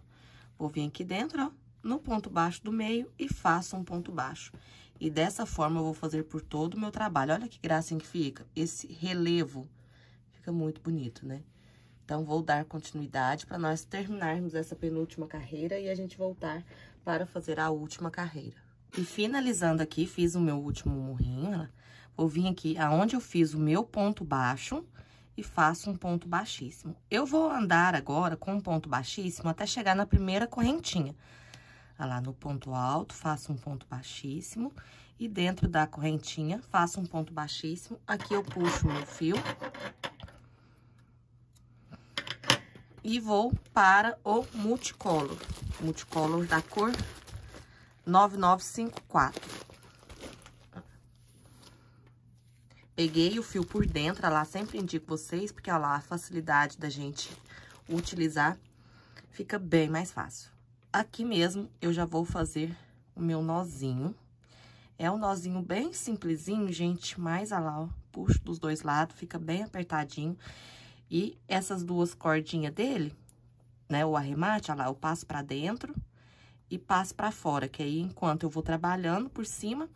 A: Vou vir aqui dentro, ó, no ponto baixo do meio e faço um ponto baixo. E dessa forma, eu vou fazer por todo o meu trabalho. Olha que gracinha que fica, esse relevo fica muito bonito, né? Então, vou dar continuidade para nós terminarmos essa penúltima carreira e a gente voltar para fazer a última carreira. E finalizando aqui, fiz o meu último morrinho, Vou vir aqui aonde eu fiz o meu ponto baixo e faço um ponto baixíssimo. Eu vou andar agora com um ponto baixíssimo até chegar na primeira correntinha. Olha lá, no ponto alto, faço um ponto baixíssimo e dentro da correntinha faço um ponto baixíssimo. Aqui eu puxo meu fio. E vou para o multicolor, multicolor da cor 9954. Peguei o fio por dentro, a lá sempre indico vocês, porque a lá a facilidade da gente utilizar fica bem mais fácil. Aqui mesmo eu já vou fazer o meu nozinho. É um nozinho bem simplesinho, gente, mas a lá, ó, puxo dos dois lados, fica bem apertadinho. E essas duas cordinhas dele, né, o arremate, a lá, eu passo pra dentro e passo pra fora, que aí, enquanto eu vou trabalhando por cima,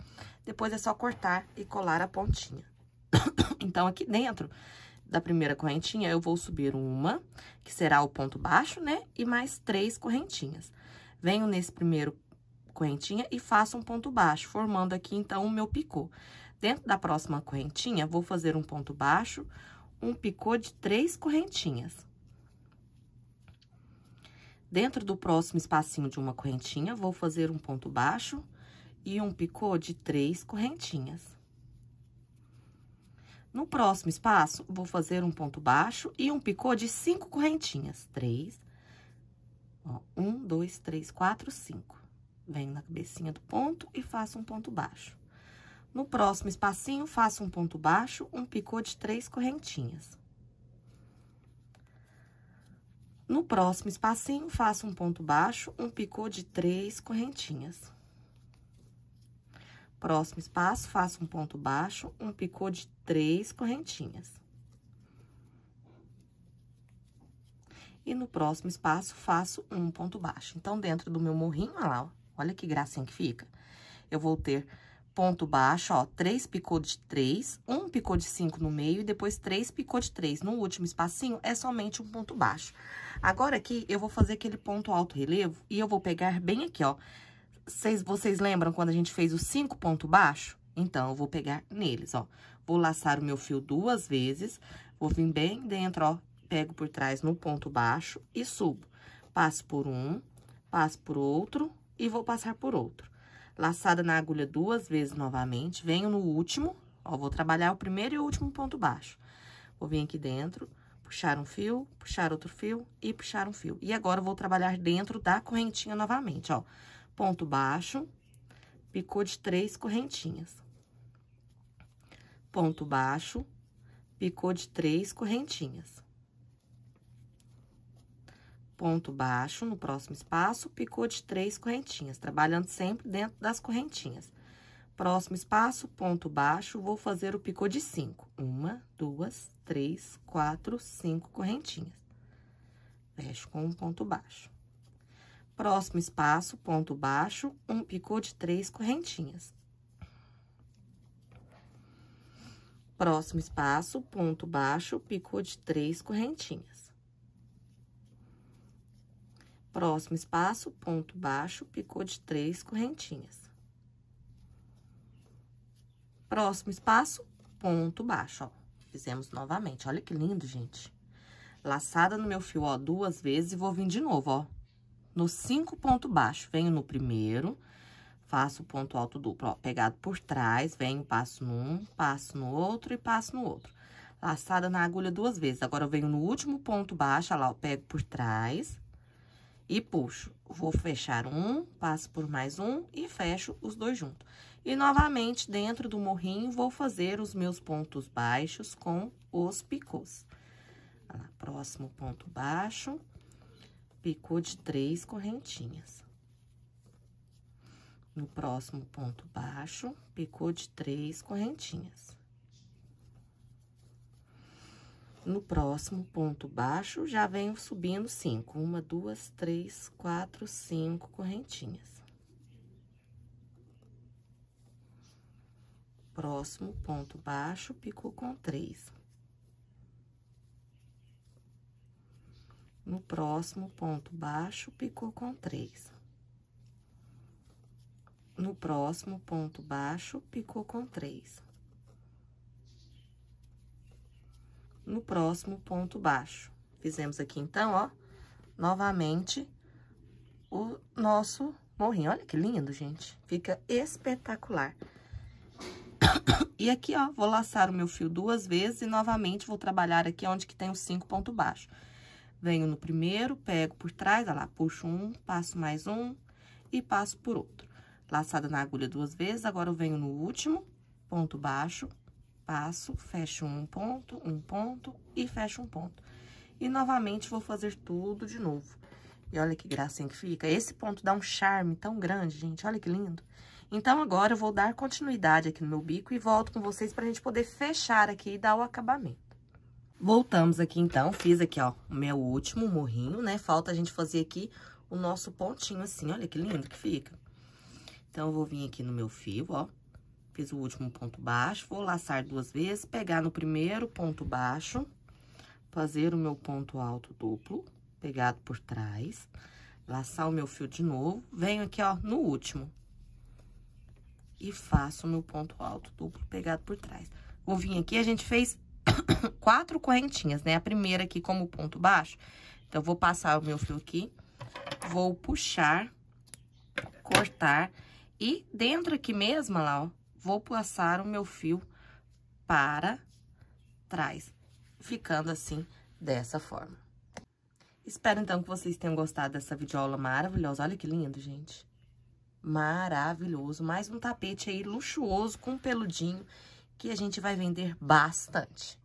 A: depois é só cortar e colar a pontinha. Então, aqui dentro da primeira correntinha, eu vou subir uma, que será o ponto baixo, né? E mais três correntinhas. Venho nesse primeiro correntinha e faço um ponto baixo, formando aqui, então, o meu picô. Dentro da próxima correntinha, vou fazer um ponto baixo, um picô de três correntinhas. Dentro do próximo espacinho de uma correntinha, vou fazer um ponto baixo e um picô de três correntinhas. No próximo espaço, vou fazer um ponto baixo e um picô de cinco correntinhas. Três. Ó, um, dois, três, quatro, cinco. Venho na cabecinha do ponto e faço um ponto baixo. No próximo espacinho, faço um ponto baixo, um picô de três correntinhas. No próximo espacinho, faço um ponto baixo, um picô de três correntinhas. Próximo espaço, faço um ponto baixo, um picô de três correntinhas. E no próximo espaço, faço um ponto baixo. Então, dentro do meu morrinho, olha lá, olha que gracinha que fica. Eu vou ter ponto baixo, ó, três picô de três, um picô de cinco no meio e depois três picô de três. No último espacinho, é somente um ponto baixo. Agora, aqui, eu vou fazer aquele ponto alto relevo e eu vou pegar bem aqui, ó, vocês, vocês lembram quando a gente fez os cinco ponto baixo? Então, eu vou pegar neles, ó. Vou laçar o meu fio duas vezes, vou vir bem dentro, ó. Pego por trás no ponto baixo e subo. Passo por um, passo por outro e vou passar por outro. Laçada na agulha duas vezes novamente, venho no último, ó, vou trabalhar o primeiro e o último ponto baixo. Vou vir aqui dentro, puxar um fio, puxar outro fio e puxar um fio. E agora, eu vou trabalhar dentro da correntinha novamente, ó ponto baixo, picô de três correntinhas. Ponto baixo, picô de três correntinhas. Ponto baixo, no próximo espaço, picô de três correntinhas, trabalhando sempre dentro das correntinhas. Próximo espaço, ponto baixo, vou fazer o picô de cinco. Uma, duas, três, quatro, cinco correntinhas. Fecho com um ponto baixo. Próximo espaço, ponto baixo, um picô de três correntinhas. Próximo espaço, ponto baixo, picô de três correntinhas. Próximo espaço, ponto baixo, picô de três correntinhas. Próximo espaço, ponto baixo, ó. Fizemos novamente, olha que lindo, gente. Laçada no meu fio, ó, duas vezes e vou vir de novo, ó no cinco ponto baixo, venho no primeiro, faço o ponto alto duplo, ó, pegado por trás, venho, passo num, passo no outro e passo no outro. Laçada na agulha duas vezes. Agora, eu venho no último ponto baixo, ó lá, eu pego por trás e puxo. Vou fechar um, passo por mais um e fecho os dois juntos. E, novamente, dentro do morrinho, vou fazer os meus pontos baixos com os picôs. Lá, próximo ponto baixo picou de três correntinhas. No próximo ponto baixo, picou de três correntinhas. No próximo ponto baixo, já venho subindo cinco. Uma, duas, três, quatro, cinco correntinhas. Próximo ponto baixo, picou com três. no próximo ponto baixo, picou com três. No próximo ponto baixo, picou com três. No próximo ponto baixo. Fizemos aqui, então, ó, novamente o nosso morrinho. Olha que lindo, gente. Fica espetacular. [COUGHS] E aqui, ó, vou laçar o meu fio duas vezes e novamente vou trabalhar aqui onde que tem os cinco pontos baixos. Venho no primeiro, pego por trás, olha lá, puxo um, passo mais um e passo por outro. Laçada na agulha duas vezes, agora eu venho no último, ponto baixo, passo, fecho um ponto, um ponto e fecho um ponto. E novamente vou fazer tudo de novo. E olha que gracinha que fica. Esse ponto dá um charme tão grande, gente, olha que lindo. Então, agora eu vou dar continuidade aqui no meu bico e volto com vocês pra gente poder fechar aqui e dar o acabamento. Voltamos aqui, então, fiz aqui, ó, o meu último morrinho, né? Falta a gente fazer aqui o nosso pontinho assim, olha que lindo que fica. Então, eu vou vir aqui no meu fio, ó, fiz o último ponto baixo, vou laçar duas vezes, pegar no primeiro ponto baixo, fazer o meu ponto alto duplo, pegado por trás, laçar o meu fio de novo, venho aqui, ó, no último. E faço o meu ponto alto duplo pegado por trás. Vou vir aqui, a gente fez [COUGHS] quatro correntinhas, né? A primeira aqui como ponto baixo. Então, vou passar o meu fio aqui, vou puxar, cortar, e dentro aqui mesmo, lá, ó, vou passar o meu fio para trás, ficando assim, dessa forma. Espero, então, que vocês tenham gostado dessa videoaula maravilhosa. Olha que lindo, gente. Maravilhoso. Mais um tapete aí luxuoso, com peludinho que a gente vai vender bastante.